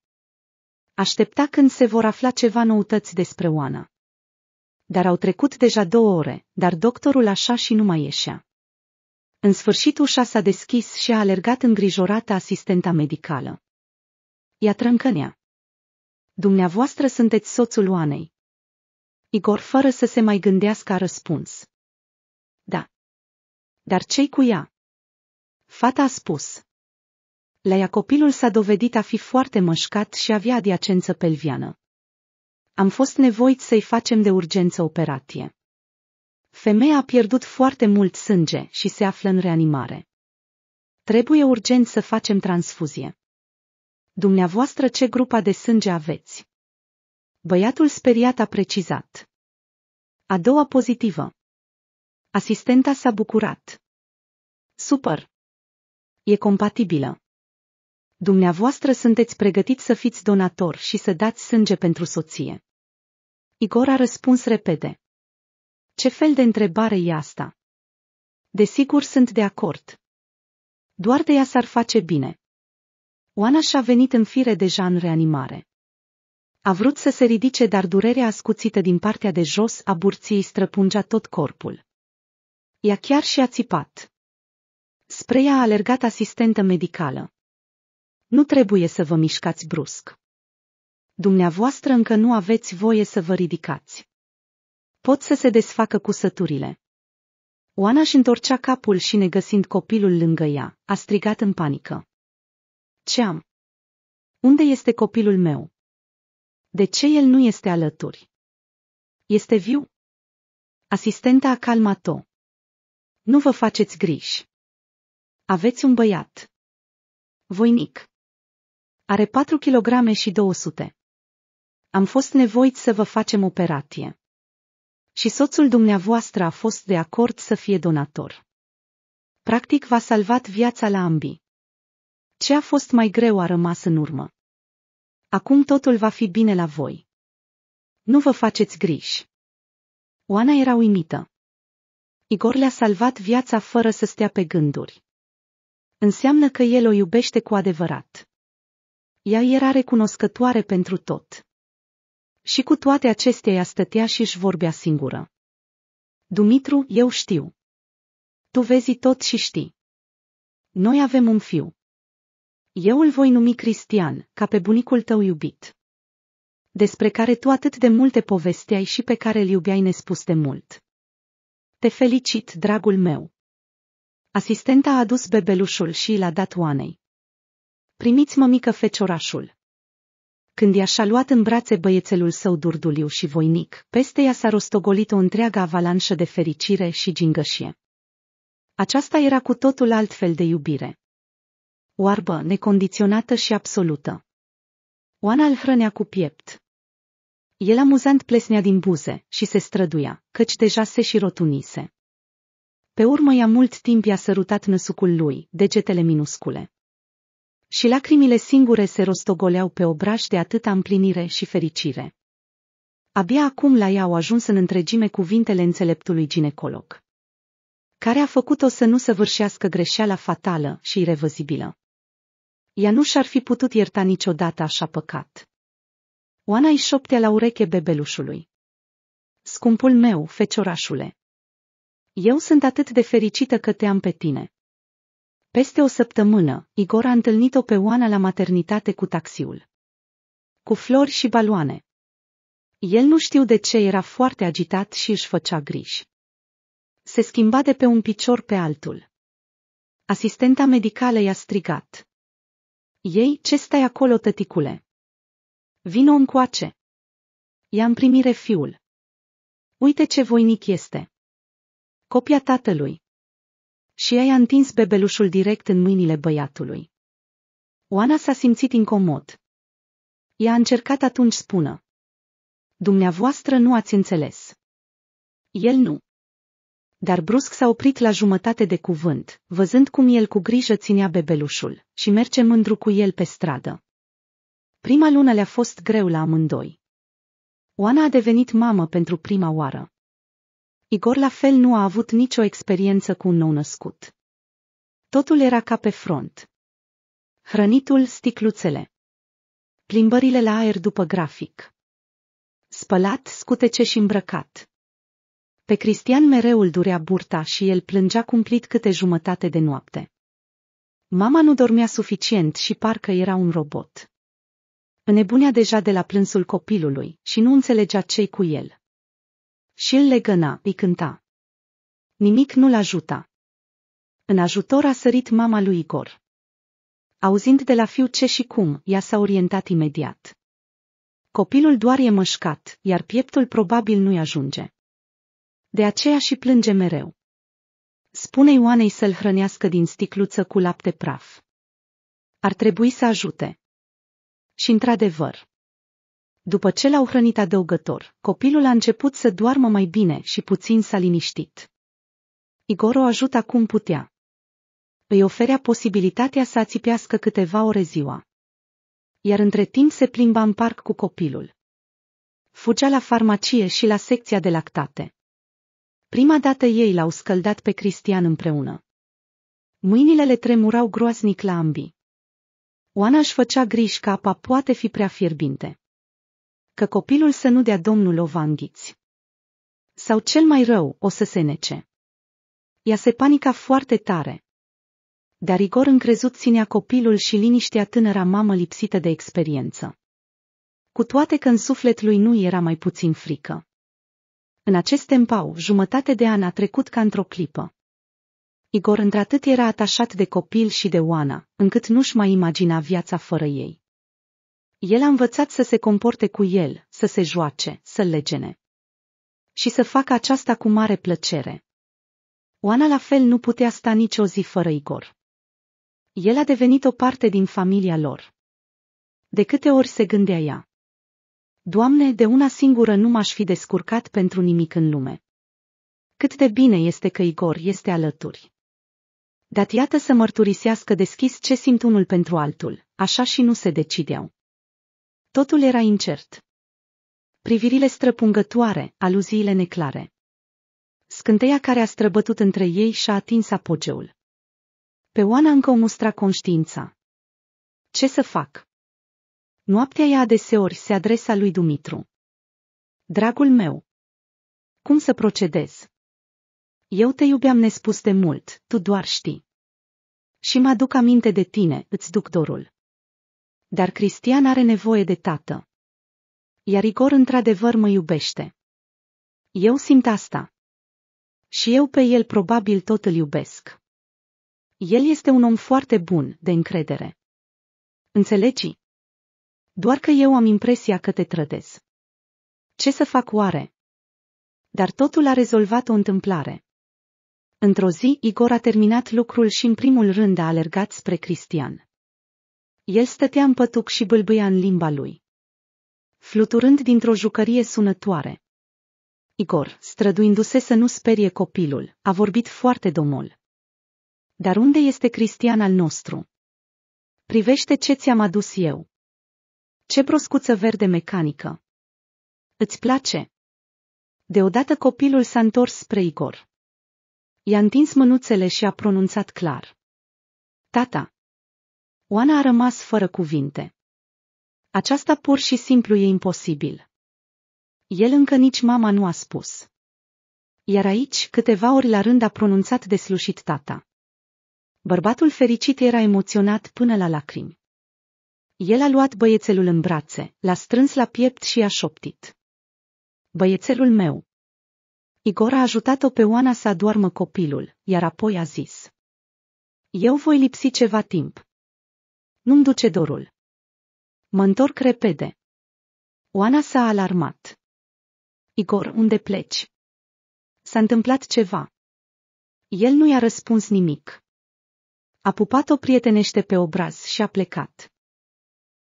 Aștepta când se vor afla ceva noutăți despre Oana. Dar au trecut deja două ore, dar doctorul așa și nu mai ieșea. În sfârșit ușa s-a deschis și a alergat îngrijorată asistenta medicală. Ea trâncănea. Dumneavoastră sunteți soțul Oanei. Igor fără să se mai gândească a răspuns. Da. Dar ce cu ea? Fata a spus. La ea copilul s-a dovedit a fi foarte mășcat și avea adiacență pelviană. Am fost nevoiți să-i facem de urgență operație. Femeia a pierdut foarte mult sânge și se află în reanimare. Trebuie urgent să facem transfuzie. Dumneavoastră ce grupa de sânge aveți? Băiatul speriat a precizat. A doua pozitivă. Asistenta s-a bucurat. Super! E compatibilă. Dumneavoastră sunteți pregătiți să fiți donator și să dați sânge pentru soție. Igor a răspuns repede. Ce fel de întrebare e asta? Desigur sunt de acord. Doar de ea s-ar face bine. Oana și-a venit în fire deja în reanimare. A vrut să se ridice, dar durerea ascuțită din partea de jos a burției străpungea tot corpul. Ea chiar și-a țipat. Spre ea a alergat asistentă medicală. Nu trebuie să vă mișcați brusc dumneavoastră încă nu aveți voie să vă ridicați. Pot să se desfacă cusăturile. Oana și întorcea capul și, negăsind copilul lângă ea, a strigat în panică. Ce am? Unde este copilul meu? De ce el nu este alături? Este viu? Asistenta a calmat-o. Nu vă faceți griji. Aveți un băiat. Voinic. Are 4 kg și 200 am fost nevoit să vă facem operație. Și soțul dumneavoastră a fost de acord să fie donator. Practic v-a salvat viața la ambii. Ce a fost mai greu a rămas în urmă. Acum totul va fi bine la voi. Nu vă faceți griji. Oana era uimită. Igor le-a salvat viața fără să stea pe gânduri. Înseamnă că el o iubește cu adevărat. Ea era recunoscătoare pentru tot. Și cu toate acestea ea stătea și își vorbea singură. Dumitru, eu știu. Tu vezi tot și știi. Noi avem un fiu. Eu îl voi numi Cristian, ca pe bunicul tău iubit. Despre care tu atât de multe povesteai și pe care îl iubeai nespus de mult. Te felicit, dragul meu. Asistenta a adus bebelușul și l-a dat Oanei. Primiți mămică feciorașul când i a luat în brațe băiețelul său durduliu și voinic, peste ea s-a rostogolit o întreagă avalanșă de fericire și gingășie. Aceasta era cu totul altfel de iubire. Oarbă, necondiționată și absolută. Oana îl hrănea cu piept. El amuzant plesnea din buze și se străduia, căci deja se și rotunise. Pe urmă ea mult timp i-a sărutat năsucul lui, degetele minuscule și lacrimile singure se rostogoleau pe obraj de atâta împlinire și fericire. Abia acum la ea au ajuns în întregime cuvintele înțeleptului ginecolog, care a făcut-o să nu săvârșească greșeala fatală și irevăzibilă. Ea nu și-ar fi putut ierta niciodată așa păcat. Oana îi șoptea la ureche bebelușului. Scumpul meu, feciorașule! Eu sunt atât de fericită că te am pe tine. Peste o săptămână, Igor a întâlnit-o pe Oana la maternitate cu taxiul. Cu flori și baloane. El nu știu de ce era foarte agitat și își făcea griji. Se schimba de pe un picior pe altul. Asistenta medicală i-a strigat. Ei, ce stai acolo, tăticule? Vino încoace. I-am primire fiul. Uite ce voinic este. Copia tatălui și ei a întins bebelușul direct în mâinile băiatului. Oana s-a simțit incomod. Ea a încercat atunci spună. Dumneavoastră nu ați înțeles. El nu. Dar brusc s-a oprit la jumătate de cuvânt, văzând cum el cu grijă ținea bebelușul și merge mândru cu el pe stradă. Prima lună le-a fost greu la amândoi. Oana a devenit mamă pentru prima oară. Igor la fel nu a avut nicio experiență cu un nou născut. Totul era ca pe front. Hrănitul, sticluțele. Plimbările la aer după grafic. Spălat, scutece și îmbrăcat. Pe Cristian mereu îl durea burta și el plângea cumplit câte jumătate de noapte. Mama nu dormea suficient și parcă era un robot. Înnebunea deja de la plânsul copilului și nu înțelegea ce cu el și îl legăna, îi cânta. Nimic nu-l ajuta. În ajutor a sărit mama lui Igor. Auzind de la fiu ce și cum, ea s-a orientat imediat. Copilul doar e mășcat, iar pieptul probabil nu-i ajunge. De aceea și plânge mereu. Spune Ioanei să-l hrănească din sticluță cu lapte praf. Ar trebui să ajute. Și într-adevăr. După ce l-au hrănit adăugător, copilul a început să doarmă mai bine și puțin s-a liniștit. Igor o ajuta cum putea. Îi oferea posibilitatea să ațipească câteva ore ziua. Iar între timp se plimba în parc cu copilul. Fugea la farmacie și la secția de lactate. Prima dată ei l-au scăldat pe Cristian împreună. Mâinile le tremurau groaznic la ambii. Oana își făcea griji că apa poate fi prea fierbinte că copilul să nu dea domnul o vanghiți. Sau cel mai rău, o să se nece. Ea se panica foarte tare. Dar Igor încrezut ținea copilul și liniștea tânăra mamă lipsită de experiență. Cu toate că în suflet lui nu era mai puțin frică. În acest tempau, jumătate de an a trecut ca într-o clipă. Igor într-atât era atașat de copil și de Oana, încât nu-și mai imagina viața fără ei. El a învățat să se comporte cu el, să se joace, să legene. Și să facă aceasta cu mare plăcere. Oana la fel nu putea sta nici o zi fără Igor. El a devenit o parte din familia lor. De câte ori se gândea ea. Doamne, de una singură nu m-aș fi descurcat pentru nimic în lume. Cât de bine este că Igor este alături. Dar iată să mărturisească deschis ce simt unul pentru altul, așa și nu se decideau. Totul era incert. Privirile străpungătoare, aluziile neclare. Scânteia care a străbătut între ei și-a atins apogeul. Pe Oana încă o mustra conștiința. Ce să fac? Noaptea ea adeseori se adresa lui Dumitru. Dragul meu, cum să procedez? Eu te iubeam nespus de mult, tu doar știi. Și mă aduc aminte de tine, îți duc dorul. Dar Cristian are nevoie de tată. Iar Igor într-adevăr mă iubește. Eu simt asta. Și eu pe el probabil tot îl iubesc. El este un om foarte bun, de încredere. Înțelegi? Doar că eu am impresia că te trădez. Ce să fac oare? Dar totul a rezolvat o întâmplare. Într-o zi, Igor a terminat lucrul și în primul rând a alergat spre Cristian. El stătea în pătuc și bâlbâia în limba lui. Fluturând dintr-o jucărie sunătoare. Igor, străduindu-se să nu sperie copilul, a vorbit foarte domol. Dar unde este Cristian al nostru? Privește ce ți-am adus eu. Ce broscuță verde mecanică! Îți place? Deodată copilul s-a întors spre Igor. I-a întins mânuțele și a pronunțat clar. Tata! Oana a rămas fără cuvinte. Aceasta pur și simplu e imposibil. El încă nici mama nu a spus. Iar aici, câteva ori la rând a pronunțat deslușit tata. Bărbatul fericit era emoționat până la lacrimi. El a luat băiețelul în brațe, l-a strâns la piept și a șoptit. Băiețelul meu. Igor a ajutat-o pe Oana să adoarmă copilul, iar apoi a zis. Eu voi lipsi ceva timp, nu-mi duce dorul. Mă întorc repede. Oana s-a alarmat. Igor, unde pleci? S-a întâmplat ceva. El nu i-a răspuns nimic. A pupat-o prietenește pe obraz și a plecat.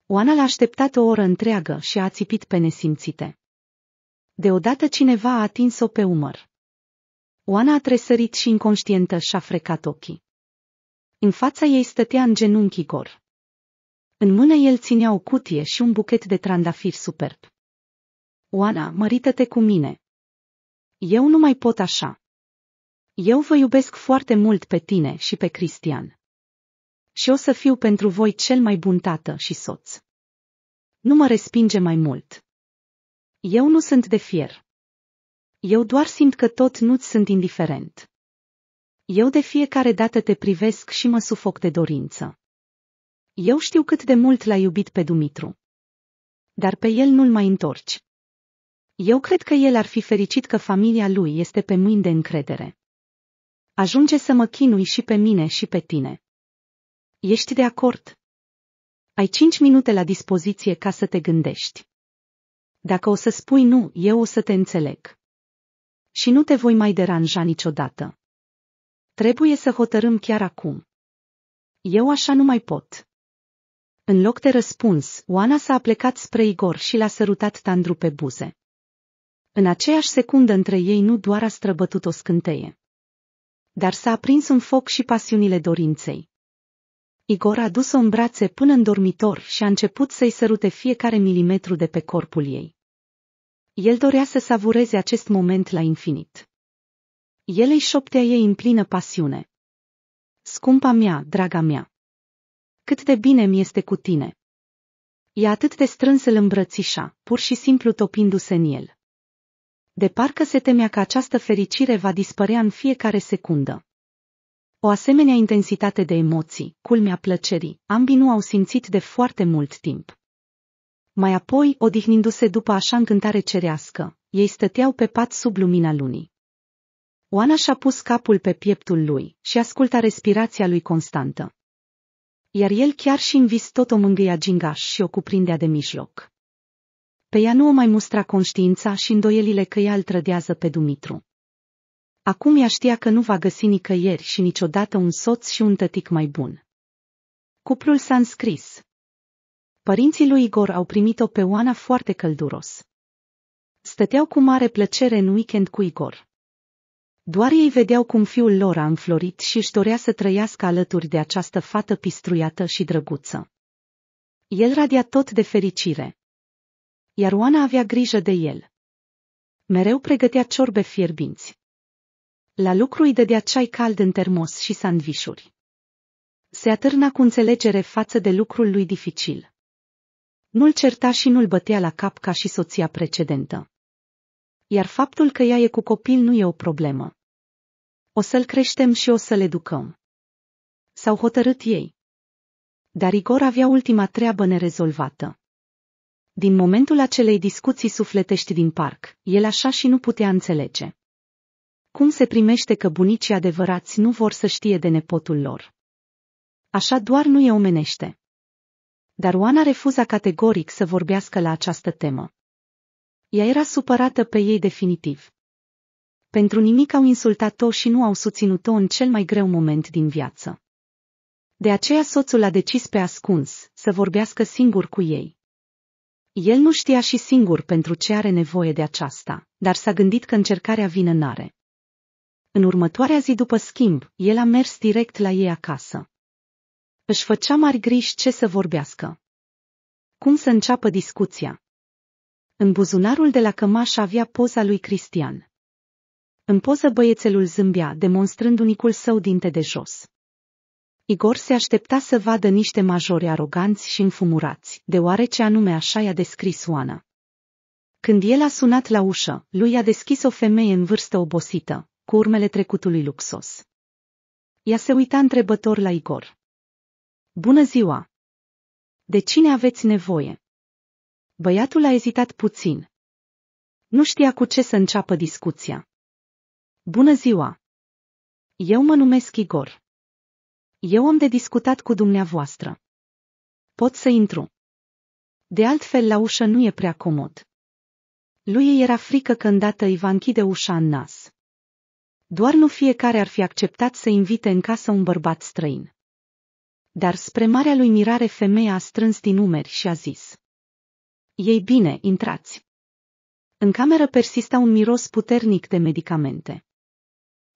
Oana l-a așteptat o oră întreagă și a țipit pe nesimțite. Deodată cineva a atins-o pe umăr. Oana a tresărit și inconștientă și-a frecat ochii. În fața ei stătea în genunchi Igor. În mână el ținea o cutie și un buchet de trandafiri superb. Oana, mărită-te cu mine. Eu nu mai pot așa. Eu vă iubesc foarte mult pe tine și pe Cristian. Și o să fiu pentru voi cel mai bun tată și soț. Nu mă respinge mai mult. Eu nu sunt de fier. Eu doar simt că tot nu-ți sunt indiferent. Eu de fiecare dată te privesc și mă sufoc de dorință. Eu știu cât de mult l-a iubit pe Dumitru. Dar pe el nu-l mai întorci. Eu cred că el ar fi fericit că familia lui este pe mâini de încredere. Ajunge să mă chinui și pe mine și pe tine. Ești de acord? Ai cinci minute la dispoziție ca să te gândești. Dacă o să spui nu, eu o să te înțeleg. Și nu te voi mai deranja niciodată. Trebuie să hotărâm chiar acum. Eu așa nu mai pot. În loc de răspuns, Oana s-a plecat spre Igor și l-a sărutat tandru pe buze. În aceeași secundă între ei nu doar a străbătut o scânteie, dar s-a aprins un foc și pasiunile dorinței. Igor a dus-o în brațe până în dormitor și a început să-i sărute fiecare milimetru de pe corpul ei. El dorea să savureze acest moment la infinit. El îi șoptea ei în plină pasiune. Scumpa mea, draga mea cât de bine mi este cu tine. E atât de strâns îl îmbrățișa, pur și simplu topindu-se în el. De parcă se temea că această fericire va dispărea în fiecare secundă. O asemenea intensitate de emoții, culmea plăcerii, ambii nu au simțit de foarte mult timp. Mai apoi, odihnindu-se după așa încântare cerească, ei stăteau pe pat sub lumina lunii. Oana și-a pus capul pe pieptul lui și asculta respirația lui constantă iar el chiar și în vis tot o mângâia gingaș și o cuprindea de mijloc. Pe ea nu o mai mustra conștiința și îndoielile că ea îl trădează pe Dumitru. Acum ea știa că nu va găsi nicăieri și niciodată un soț și un tătic mai bun. Cuplul s-a înscris. Părinții lui Igor au primit-o pe Oana foarte călduros. Stăteau cu mare plăcere în weekend cu Igor. Doar ei vedeau cum fiul lor a înflorit și își dorea să trăiască alături de această fată pistruiată și drăguță. El radia tot de fericire. Iar Oana avea grijă de el. Mereu pregătea ciorbe fierbinți. La lucru îi dădea ceai cald în termos și sandvișuri. Se atârna cu înțelegere față de lucrul lui dificil. Nu-l certa și nu-l bătea la cap ca și soția precedentă iar faptul că ea e cu copil nu e o problemă. O să-l creștem și o să-l educăm. S-au hotărât ei. Dar Igor avea ultima treabă nerezolvată. Din momentul acelei discuții sufletești din parc, el așa și nu putea înțelege. Cum se primește că bunicii adevărați nu vor să știe de nepotul lor? Așa doar nu e omenește. Dar Oana refuza categoric să vorbească la această temă ea era supărată pe ei definitiv. Pentru nimic au insultat-o și nu au susținut-o în cel mai greu moment din viață. De aceea soțul a decis pe ascuns să vorbească singur cu ei. El nu știa și singur pentru ce are nevoie de aceasta, dar s-a gândit că încercarea vine în are. În următoarea zi după schimb, el a mers direct la ei acasă. Își făcea mari griji ce să vorbească. Cum să înceapă discuția? În buzunarul de la cămaș avea poza lui Cristian. În poză băiețelul zâmbea, demonstrând unicul său dinte de jos. Igor se aștepta să vadă niște majori aroganți și înfumurați, deoarece anume așa i-a descris Oana. Când el a sunat la ușă, lui a deschis o femeie în vârstă obosită, cu urmele trecutului luxos. Ea se uita întrebător la Igor. Bună ziua! De cine aveți nevoie? Băiatul a ezitat puțin. Nu știa cu ce să înceapă discuția. Bună ziua! Eu mă numesc Igor. Eu am de discutat cu dumneavoastră. Pot să intru. De altfel, la ușă nu e prea comod. Lui era frică că îndată îi va închide ușa în nas. Doar nu fiecare ar fi acceptat să invite în casă un bărbat străin. Dar spre marea lui mirare femeia a strâns din umeri și a zis. Ei bine, intrați. În cameră persista un miros puternic de medicamente.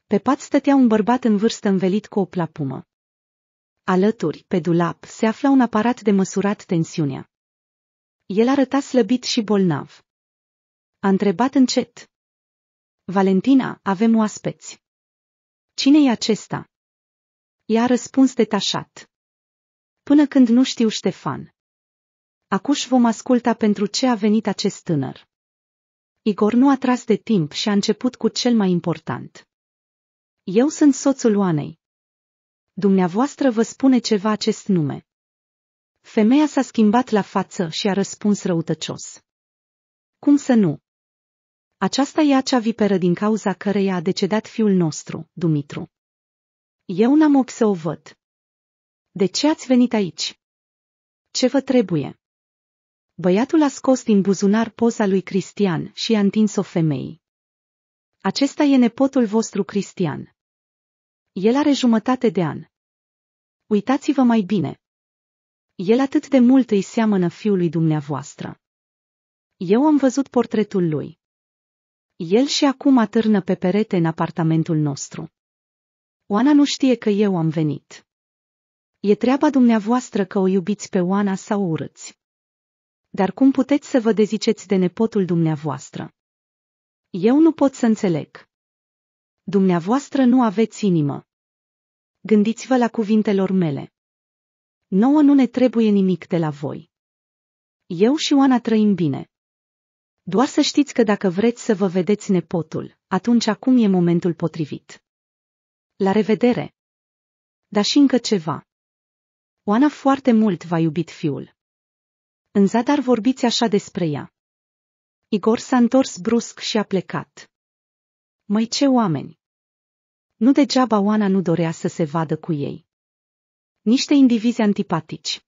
Pe pat stătea un bărbat în vârstă învelit cu o plapumă. Alături, pe dulap, se afla un aparat de măsurat tensiunea. El arăta slăbit și bolnav. A întrebat încet. Valentina, avem oaspeți. Cine e acesta? I-a răspuns detașat. Până când nu știu Ștefan. Acuși vom asculta pentru ce a venit acest tânăr. Igor nu a tras de timp și a început cu cel mai important. Eu sunt soțul Oanei. Dumneavoastră vă spune ceva acest nume. Femeia s-a schimbat la față și a răspuns răutăcios. Cum să nu? Aceasta e acea viperă din cauza căreia a decedat fiul nostru, Dumitru. Eu n-am ochi să o văd. De ce ați venit aici? Ce vă trebuie? Băiatul a scos din buzunar poza lui Cristian și a întins-o femeii. Acesta e nepotul vostru Cristian. El are jumătate de an. Uitați-vă mai bine. El atât de mult îi seamănă fiului dumneavoastră. Eu am văzut portretul lui. El și acum atârnă pe perete în apartamentul nostru. Oana nu știe că eu am venit. E treaba dumneavoastră că o iubiți pe Oana sau o urâți. Dar cum puteți să vă deziceți de nepotul dumneavoastră? Eu nu pot să înțeleg. Dumneavoastră nu aveți inimă. Gândiți-vă la cuvintelor mele. Nouă nu ne trebuie nimic de la voi. Eu și Oana trăim bine. Doar să știți că dacă vreți să vă vedeți nepotul, atunci acum e momentul potrivit. La revedere! Dar și încă ceva. Oana foarte mult v-a iubit fiul. În zadar vorbiți așa despre ea. Igor s-a întors brusc și a plecat. Mai ce oameni! Nu degeaba Oana nu dorea să se vadă cu ei. Niște indivizi antipatici.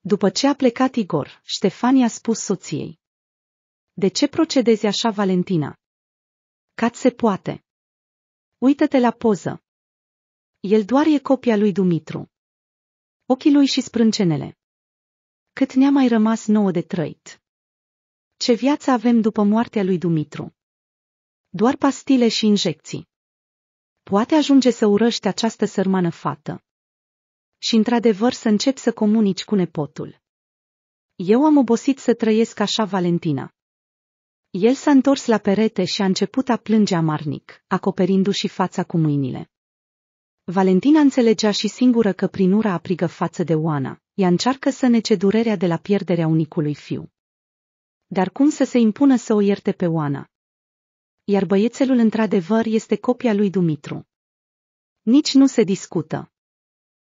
După ce a plecat Igor, Ștefan i-a spus soției. De ce procedezi așa, Valentina? Cat se poate. Uită-te la poză. El doar e copia lui Dumitru. Ochii lui și sprâncenele cât ne-a mai rămas nouă de trăit. Ce viață avem după moartea lui Dumitru? Doar pastile și injecții. Poate ajunge să urăști această sărmană fată. Și într-adevăr să încep să comunici cu nepotul. Eu am obosit să trăiesc așa Valentina. El s-a întors la perete și a început a plânge amarnic, acoperindu-și fața cu mâinile. Valentina înțelegea și singură că prinura aprigă față de Oana ea încearcă să nece durerea de la pierderea unicului fiu. Dar cum să se impună să o ierte pe Oana? Iar băiețelul într-adevăr este copia lui Dumitru. Nici nu se discută.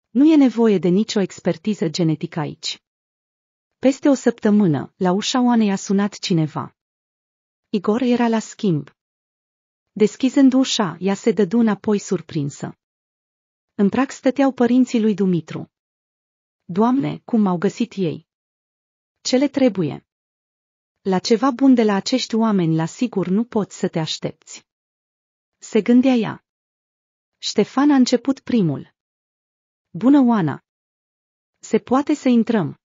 Nu e nevoie de nicio expertiză genetică aici. Peste o săptămână, la ușa Oanei a sunat cineva. Igor era la schimb. Deschizând ușa, ea se dădu înapoi surprinsă. În prag stăteau părinții lui Dumitru. Doamne, cum m-au găsit ei? Ce le trebuie? La ceva bun de la acești oameni la sigur nu poți să te aștepți. Se gândea ea. Ștefan a început primul. Bună, Oana! Se poate să intrăm.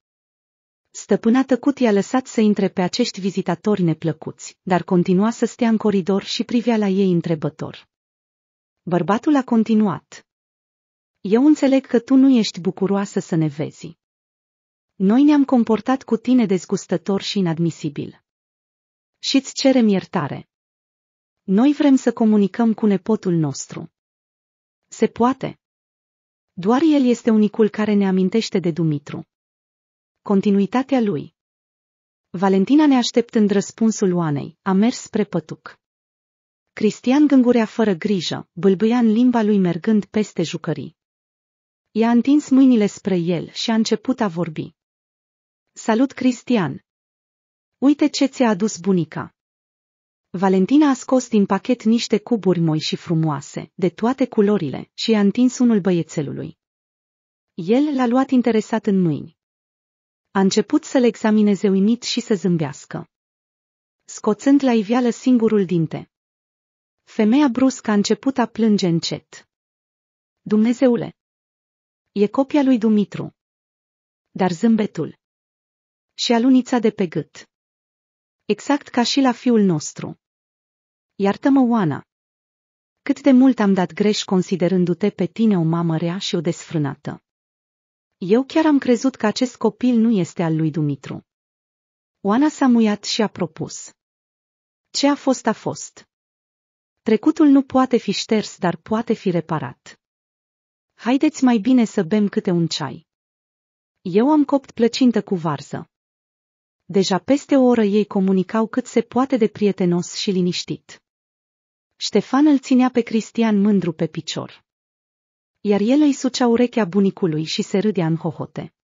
Stăpâna tăcut i-a lăsat să intre pe acești vizitatori neplăcuți, dar continua să stea în coridor și privea la ei întrebător. Bărbatul a continuat eu înțeleg că tu nu ești bucuroasă să ne vezi. Noi ne-am comportat cu tine dezgustător și inadmisibil. Și-ți cerem iertare. Noi vrem să comunicăm cu nepotul nostru. Se poate. Doar el este unicul care ne amintește de Dumitru. Continuitatea lui. Valentina ne așteptând răspunsul Oanei, a mers spre pătuc. Cristian gângurea fără grijă, bâlbâia în limba lui mergând peste jucării. I-a întins mâinile spre el și a început a vorbi. Salut, Cristian! Uite ce ți-a adus bunica! Valentina a scos din pachet niște cuburi moi și frumoase, de toate culorile, și i-a întins unul băiețelului. El l-a luat interesat în mâini. A început să l examineze uimit și să zâmbească. Scoțând la iveală singurul dinte. Femeia brusc a început a plânge încet. Dumnezeule, E copia lui Dumitru. Dar zâmbetul. Și alunița de pe gât. Exact ca și la fiul nostru. Iartă-mă, Oana. Cât de mult am dat greș considerându-te pe tine o mamă rea și o desfrânată. Eu chiar am crezut că acest copil nu este al lui Dumitru. Oana s-a muiat și a propus. Ce a fost a fost. Trecutul nu poate fi șters, dar poate fi reparat. Haideți mai bine să bem câte un ceai. Eu am copt plăcintă cu varză. Deja peste o oră ei comunicau cât se poate de prietenos și liniștit. Ștefan îl ținea pe Cristian mândru pe picior. Iar el îi sucea urechea bunicului și se râdea în hohote.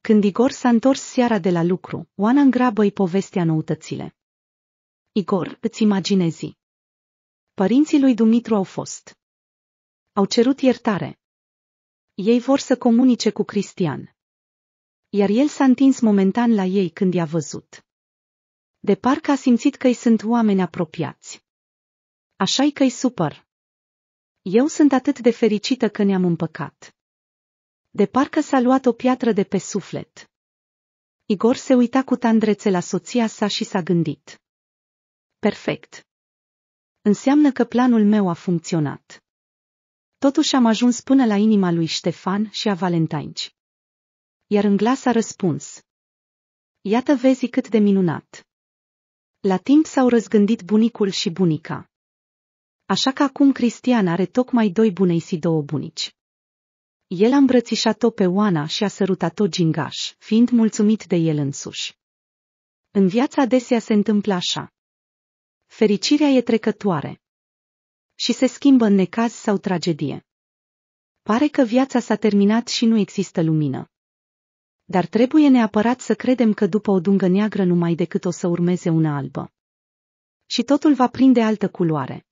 Când Igor s-a întors seara de la lucru, Oana îngrabă îi povestea noutățile. Igor, îți imaginezi. Părinții lui Dumitru au fost. Au cerut iertare. Ei vor să comunice cu Cristian. Iar el s-a întins momentan la ei când i-a văzut. De parcă a simțit că-i sunt oameni apropiați. Așa-i că-i supăr. Eu sunt atât de fericită că ne-am împăcat. De parcă s-a luat o piatră de pe suflet. Igor se uita cu tandrețe la soția sa și s-a gândit. Perfect. Înseamnă că planul meu a funcționat. Totuși am ajuns până la inima lui Ștefan și a Valentinci. Iar în glas a răspuns. Iată vezi cât de minunat. La timp s-au răzgândit bunicul și bunica. Așa că acum Cristian are tocmai doi bunei și două bunici. El a îmbrățișat-o pe Oana și a sărutat-o gingaș, fiind mulțumit de el însuși. În viața adesea se întâmplă așa. Fericirea e trecătoare și se schimbă în necaz sau tragedie. Pare că viața s-a terminat și nu există lumină. Dar trebuie neapărat să credem că după o dungă neagră numai decât o să urmeze una albă. Și totul va prinde altă culoare.